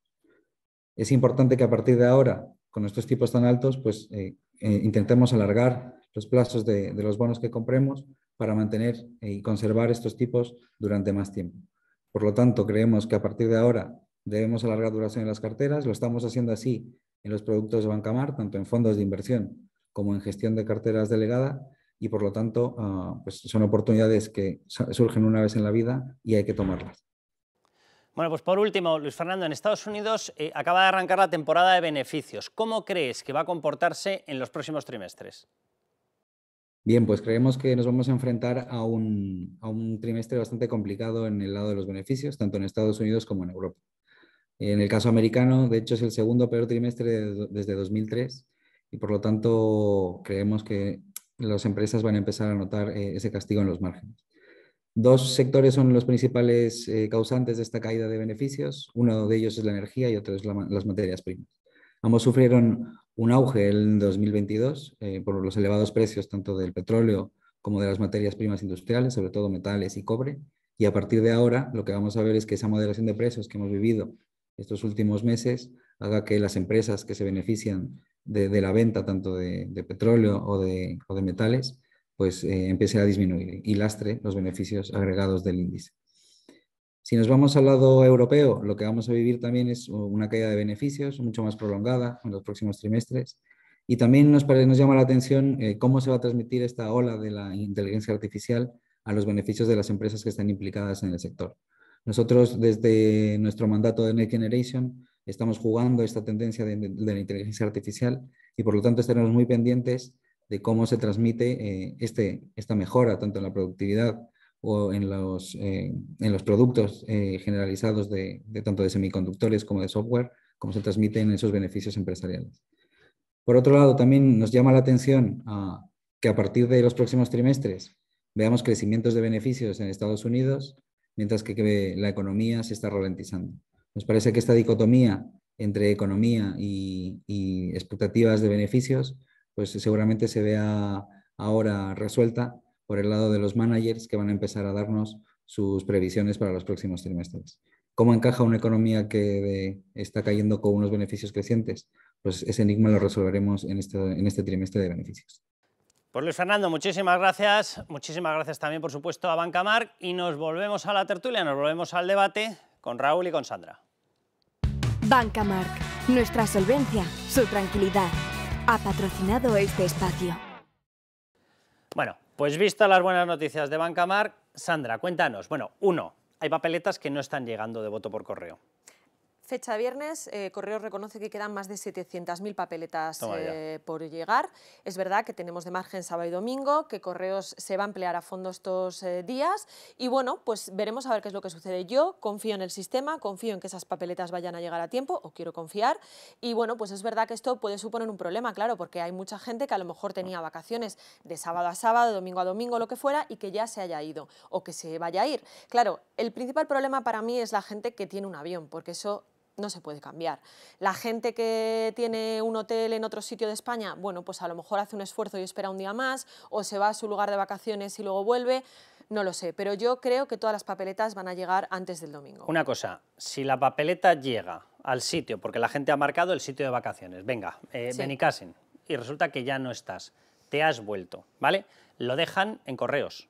[SPEAKER 7] es importante que a partir de ahora, con estos tipos tan altos, pues eh, eh, intentemos alargar los plazos de, los bonos que compremos para mantener eh, y conservar estos tipos durante más tiempo. Por lo tanto, creemos que a partir de ahora debemos alargar duración en las carteras. Lo estamos haciendo así en los productos de Banca Mar, tanto en fondos de inversión como en gestión de carteras delegada. Y por lo tanto, ah, pues, son oportunidades que surgen una vez en la vida y hay que tomarlas.
[SPEAKER 1] Bueno, pues por último, Luis Fernando, en Estados Unidos eh, acaba de arrancar la temporada de beneficios. ¿Cómo crees que va a comportarse en los próximos trimestres?
[SPEAKER 7] Bien, pues creemos que nos vamos a enfrentar a un, trimestre bastante complicado en el lado de los beneficios, tanto en Estados Unidos como en Europa. En el caso americano, de hecho, es el segundo peor trimestre desde 2003 y por lo tanto creemos que las empresas van a empezar a notar eh, ese castigo en los márgenes. Dos sectores son los principales eh, causantes de esta caída de beneficios. Uno de ellos es la energía y otro es las materias primas. Ambos sufrieron un auge en 2022 eh, por los elevados precios tanto del petróleo como de las materias primas industriales, sobre todo metales y cobre. Y a partir de ahora lo que vamos a ver es que esa moderación de precios que hemos vivido estos últimos meses haga que las empresas que se benefician de, la venta tanto de, petróleo o de metales pues eh, empiece a disminuir y lastre los beneficios agregados del índice. Si nos vamos al lado europeo, lo que vamos a vivir también es una caída de beneficios mucho más prolongada en los próximos trimestres. Y también nos, nos llama la atención eh, cómo se va a transmitir esta ola de la inteligencia artificial a los beneficios de las empresas que están implicadas en el sector. Nosotros, desde nuestro mandato de Next Generation, estamos jugando esta tendencia de, de la inteligencia artificial y, por lo tanto, estaremos muy pendientes de cómo se transmite eh, este, esta mejora, tanto en la productividad o en los, eh, en los productos eh, generalizados de, tanto de semiconductores como de software, cómo se transmiten esos beneficios empresariales. Por otro lado, también nos llama la atención a ah, que a partir de los próximos trimestres veamos crecimientos de beneficios en Estados Unidos, mientras que la economía se está ralentizando. Nos parece que esta dicotomía entre economía y expectativas de beneficios pues seguramente se vea ahora resuelta por el lado de los managers que van a empezar a darnos sus previsiones para los próximos trimestres. ¿Cómo encaja una economía que está cayendo con unos beneficios crecientes? Pues ese enigma lo resolveremos este, en este, trimestre de beneficios.
[SPEAKER 1] Pues Luis Fernando, muchísimas gracias. Muchísimas gracias también, por supuesto, a BancaMark Y nos volvemos a la tertulia, nos volvemos al debate con Raúl y con Sandra.
[SPEAKER 5] Bancamark, nuestra solvencia, su tranquilidad ha patrocinado este espacio.
[SPEAKER 1] Bueno, pues vista las buenas noticias de Mar, Sandra, cuéntanos. Bueno, uno, hay papeletas que no están llegando de voto por correo.
[SPEAKER 5] Fecha viernes, eh, Correos reconoce que quedan más de 700.000 papeletas eh, por llegar. Es verdad que tenemos de margen sábado y domingo, que Correos se va a emplear a fondo estos eh, días y bueno, pues veremos a ver qué es lo que sucede. Yo confío en el sistema, confío en que esas papeletas vayan a llegar a tiempo, o quiero confiar, y bueno, pues es verdad que esto puede suponer un problema, claro, porque hay mucha gente que a lo mejor tenía vacaciones de sábado a sábado, domingo a domingo, lo que fuera, y que ya se haya ido o que se vaya a ir. Claro, el principal problema para mí es la gente que tiene un avión, porque eso no se puede cambiar. La gente que tiene un hotel en otro sitio de España, bueno, pues a lo mejor hace un esfuerzo y espera un día más, o se va a su lugar de vacaciones y luego vuelve, no lo sé, pero yo creo que todas las papeletas van a llegar antes del domingo.
[SPEAKER 1] Una cosa, si la papeleta llega al sitio, porque la gente ha marcado el sitio de vacaciones, venga, eh, ven y casen, y resulta que ya no estás, te has vuelto, ¿vale? Lo dejan en correos.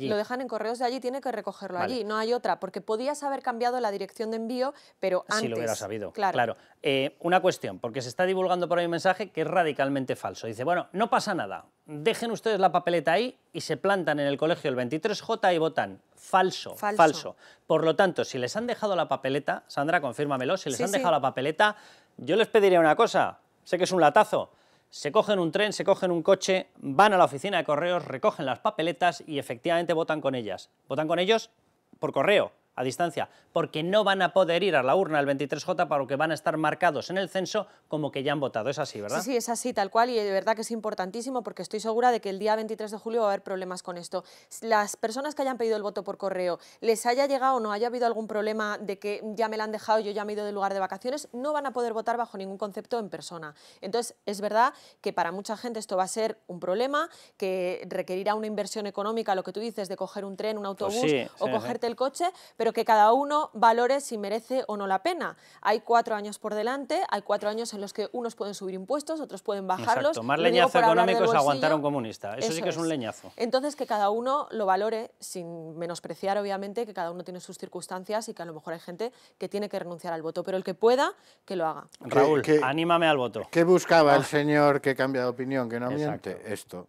[SPEAKER 1] Lo dejan
[SPEAKER 5] en correos de allí, tiene que recogerlo allí, no hay otra, porque podías haber cambiado la dirección de envío, pero antes. Si lo hubiera sabido. Claro.
[SPEAKER 1] Eh, una cuestión, porque se está divulgando por ahí un mensaje que es radicalmente falso. Dice, bueno, no pasa nada, dejen ustedes la papeleta ahí y se plantan en el colegio el 23J y votan. Falso, falso, Por lo tanto, si les han dejado la papeleta, Sandra, confírmamelo, si les han dejado la papeleta, yo les pediría una cosa, sé que es un latazo, se cogen un tren, se cogen un coche, van a la oficina de correos, recogen las papeletas y efectivamente votan con ellas. Votan con ellos por correo, a distancia, porque no van a poder ir a la urna el 23J ...para lo que van a estar marcados en el censo como que ya han votado. Es así, ¿verdad?
[SPEAKER 5] Sí, es así, tal cual, y de verdad que es importantísimo porque estoy segura de que el día 23 de julio va a haber problemas con esto. Las personas que hayan pedido el voto por correo, les haya llegado o no haya habido algún problema de que ya me lo han dejado, yo ya me he ido del lugar de vacaciones, no van a poder votar bajo ningún concepto en persona. Entonces, es verdad que para mucha gente esto va a ser un problema, que requerirá una inversión económica, lo que tú dices, de coger un tren, un pues autobús o cogerte el coche, pero pero que cada uno valore si merece o no la pena. Hay cuatro años por delante, hay cuatro años en los que unos pueden subir impuestos, otros pueden bajarlos. Exacto, leñazo económico es aguantar a un comunista, eso, sí que es un leñazo. Entonces que cada uno lo valore, sin menospreciar obviamente que cada uno tiene sus circunstancias y que a lo mejor hay gente que tiene que renunciar al voto, pero el que pueda, que
[SPEAKER 4] lo haga. Raúl,
[SPEAKER 1] anímame al voto.
[SPEAKER 4] ¿Qué buscaba el ah. señor que cambia de opinión, que no miente? Esto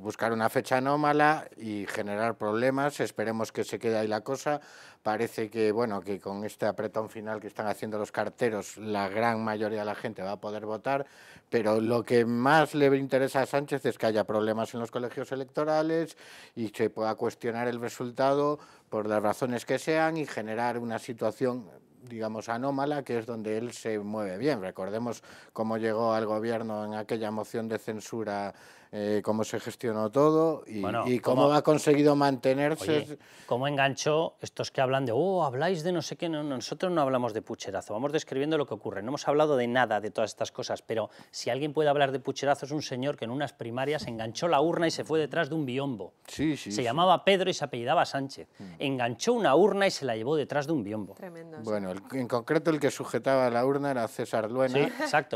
[SPEAKER 4] buscar una fecha anómala y generar problemas. Esperemos que se quede ahí la cosa. Parece que, bueno, que con este apretón final que están haciendo los carteros, la gran mayoría de la gente va a poder votar, pero lo que más le interesa a Sánchez es que haya problemas en los colegios electorales y se pueda cuestionar el resultado por las razones que sean y generar una situación digamos, anómala, que es donde él se mueve bien. Recordemos cómo llegó al gobierno en aquella moción de censura
[SPEAKER 1] eh, cómo se gestionó todo y, y cómo, ha conseguido
[SPEAKER 4] mantenerse. como
[SPEAKER 1] cómo enganchó estos que hablan de, oh, habláis de no sé qué, no, nosotros no hablamos de pucherazo, vamos describiendo lo que ocurre. No hemos hablado de nada de todas estas cosas, pero si alguien puede hablar de pucherazo es un señor que en unas primarias enganchó la urna y se fue detrás de un biombo. Sí, sí, se llamaba Pedro y se apellidaba Sánchez. Mm. Enganchó una urna y se la llevó detrás de un biombo.
[SPEAKER 4] Tremendo. Bueno,
[SPEAKER 1] en concreto el que sujetaba la
[SPEAKER 4] urna era César Luena,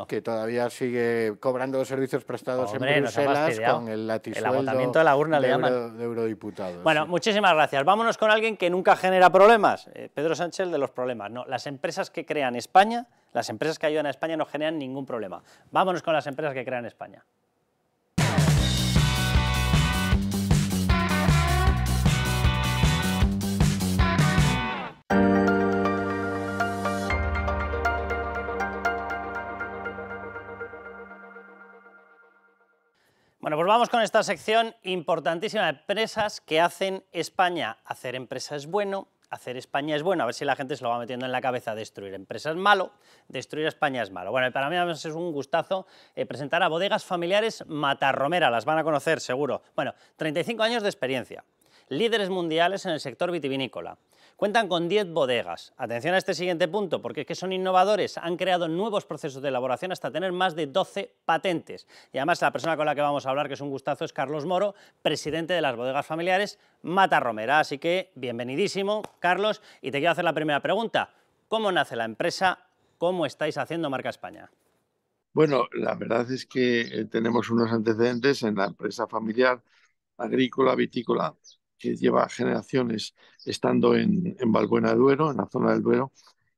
[SPEAKER 4] que todavía sigue cobrando servicios prestados en Bruselas con el de la urna de eurodiputados. Bueno,
[SPEAKER 1] muchísimas gracias. Vámonos con alguien que nunca genera problemas. Eh, Pedro Sánchez de los problemas. No, las empresas que crean España, las empresas que ayudan a España no generan ningún problema. Vámonos con las empresas que crean España. Bueno, pues vamos con esta sección importantísima de empresas que hacen España. Hacer empresa es bueno, hacer España es bueno. A ver si la gente se lo va metiendo en la cabeza. Destruir empresas es malo, destruir España es malo. Bueno, para mí es un gustazo eh, presentar a Bodegas Familiares Matarromera. Las van a conocer, seguro. Bueno, 35 años de experiencia líderes mundiales en el sector vitivinícola. Cuentan con 10 bodegas. Atención a este siguiente punto, porque es que son innovadores, han creado nuevos procesos de elaboración hasta tener más de 12 patentes. Y además la persona con la que vamos a hablar, que es un gustazo, es Carlos Moro, presidente de las bodegas familiares Mata Romera. Así que bienvenidísimo, Carlos, y te quiero hacer la primera pregunta. ¿Cómo nace la empresa? ¿Cómo estáis haciendo Marca España?
[SPEAKER 8] Bueno, la verdad es que eh, tenemos unos antecedentes en la empresa familiar agrícola, vitícola, que lleva generaciones estando en, en de Duero, en la zona del Duero,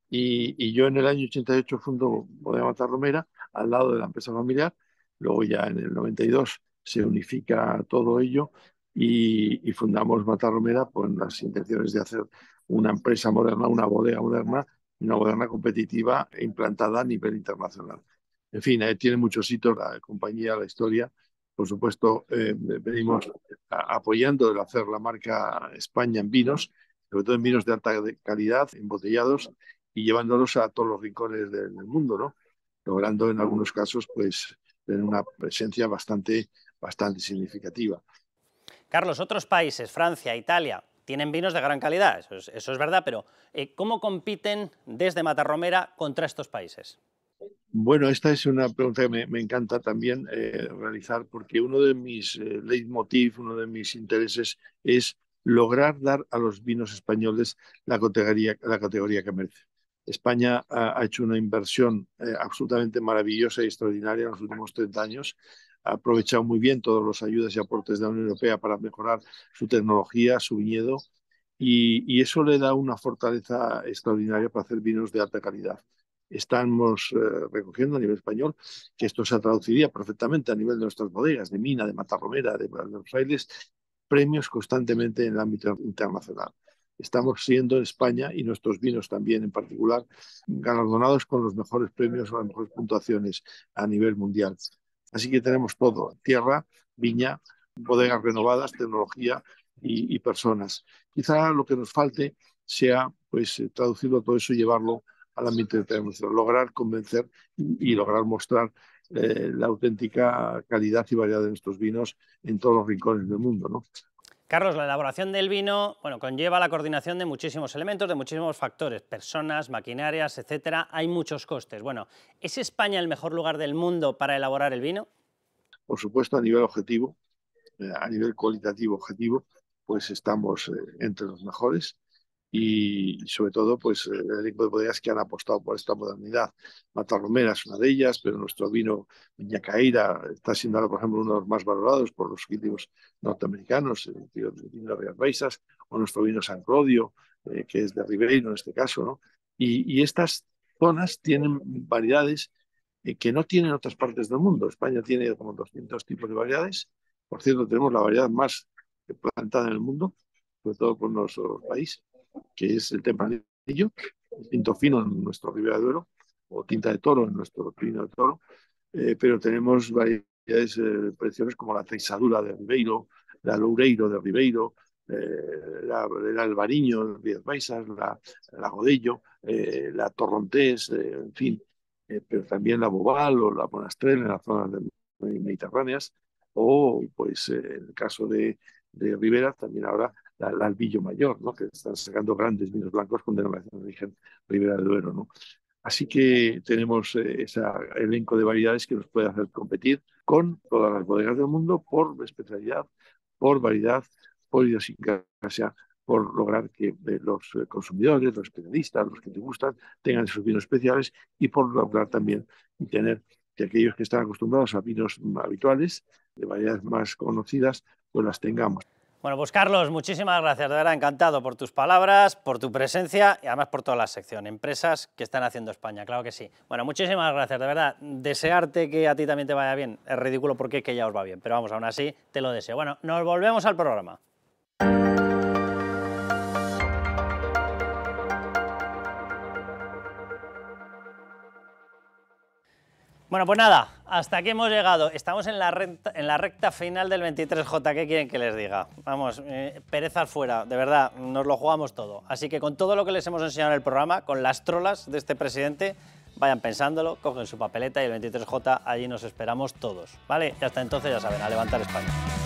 [SPEAKER 8] y, yo en el año 88 fundo Bodega Matarromera, al lado de la empresa familiar, luego ya en el 92 se unifica todo ello y, fundamos Matarromera Romera con las intenciones de hacer una empresa moderna, una bodega moderna, una moderna competitiva implantada a nivel internacional. En fin, eh, tiene muchos hitos la compañía, la historia, por supuesto, eh, venimos apoyando el hacer la marca España en vinos, sobre todo en vinos de alta calidad, embotellados y llevándolos a todos los rincones del, mundo, ¿no? Logrando en algunos casos, pues, tener una presencia bastante, bastante significativa.
[SPEAKER 1] Carlos, otros países, Francia, Italia, tienen vinos de gran calidad, eso es, verdad, pero eh, ¿cómo compiten desde Matarromera contra estos países?
[SPEAKER 8] Bueno, esta es una pregunta que me, encanta también eh, realizar porque uno de mis eh, leitmotiv, uno de mis intereses es lograr dar a los vinos españoles la categoría, que merece. España ha, hecho una inversión eh, absolutamente maravillosa y extraordinaria en los últimos 30 años. Ha aprovechado muy bien todas las ayudas y aportes de la Unión Europea para mejorar su tecnología, su viñedo, y eso le da una fortaleza extraordinaria para hacer vinos de alta calidad estamos eh, recogiendo a nivel español, que esto se traduciría perfectamente a nivel de nuestras bodegas, de Mina, de Matarromera, de Buenos Aires, premios constantemente en el ámbito internacional. Estamos siendo en España y nuestros vinos también en particular galardonados con los mejores premios o las mejores puntuaciones a nivel mundial. Así que tenemos todo, tierra, viña, bodegas renovadas, tecnología y, personas. Quizá lo que nos falte sea pues eh, traducirlo todo eso y llevarlo al ambiente de tenemos, lograr convencer y lograr mostrar eh, la auténtica calidad y variedad de nuestros vinos en todos los rincones del mundo.
[SPEAKER 1] Carlos, la elaboración del vino bueno, conlleva la coordinación de muchísimos elementos, de muchísimos factores, personas, maquinarias, etcétera. Hay muchos costes. Bueno, ¿es España el mejor lugar del mundo para elaborar el vino?
[SPEAKER 8] Por supuesto, a nivel objetivo, eh, a nivel cualitativo objetivo, pues estamos eh, entre los mejores y sobre todo pues eh, el equipo de bodegas que han apostado por esta modernidad. Matarromera es una de ellas, pero nuestro vino Viñacaira está siendo por ejemplo, uno de los más valorados por los críticos norteamericanos, el vino de Rías Baixas, o nuestro vino San Clodio, eh, que es de Ribeiro en este caso, ¿no? Y, estas zonas tienen variedades eh, que no tienen otras partes del mundo. España tiene como 200 tipos de variedades. Por cierto, tenemos la variedad más plantada en el mundo, sobre todo por nuestro país que es el tempranillo, el tinto fino en nuestro Ribera de Duero, o tinta de toro en nuestro pino de toro, eh, pero tenemos varias eh, presiones como la teixadura de Ribeiro, la loureiro de Ribeiro, eh, la, el albariño de Baisas, la, la godello, eh, la torrontés, en fin, pero también la bobal o la bonastrel en las zonas mediterráneas, o pues en el caso de, de también ahora la Albillo Mayor, ¿no? que están sacando grandes vinos blancos con denominación de origen Ribera del Duero. ¿no? Así que tenemos eh, ese elenco de variedades que nos puede hacer competir con todas las bodegas del mundo por especialidad, por variedad, por idiosincrasia, por lograr que eh, los consumidores, los especialistas, los que te gustan, tengan esos vinos especiales y por lograr también tener que aquellos que están acostumbrados a vinos habituales, de variedades más conocidas, pues las tengamos.
[SPEAKER 1] Bueno, pues Carlos, muchísimas gracias, de verdad encantado por tus palabras, por tu presencia y además por toda la sección, empresas que están haciendo España, claro que sí. Bueno, muchísimas gracias, de verdad, desearte que a ti también te vaya bien, es ridículo porque es que ya os va bien, pero vamos, aún así te lo deseo. Bueno, nos volvemos al programa. Bueno, pues nada, hasta aquí hemos llegado. Estamos en la, recta, final del 23J, ¿qué quieren que les diga? Vamos, eh, perezas fuera, de verdad, nos lo jugamos todo. Así que con todo lo que les hemos enseñado en el programa, con las trolas de este presidente, vayan pensándolo, cogen su papeleta y el 23J allí nos esperamos todos. ¿Vale? Y hasta entonces ya saben, a levantar España.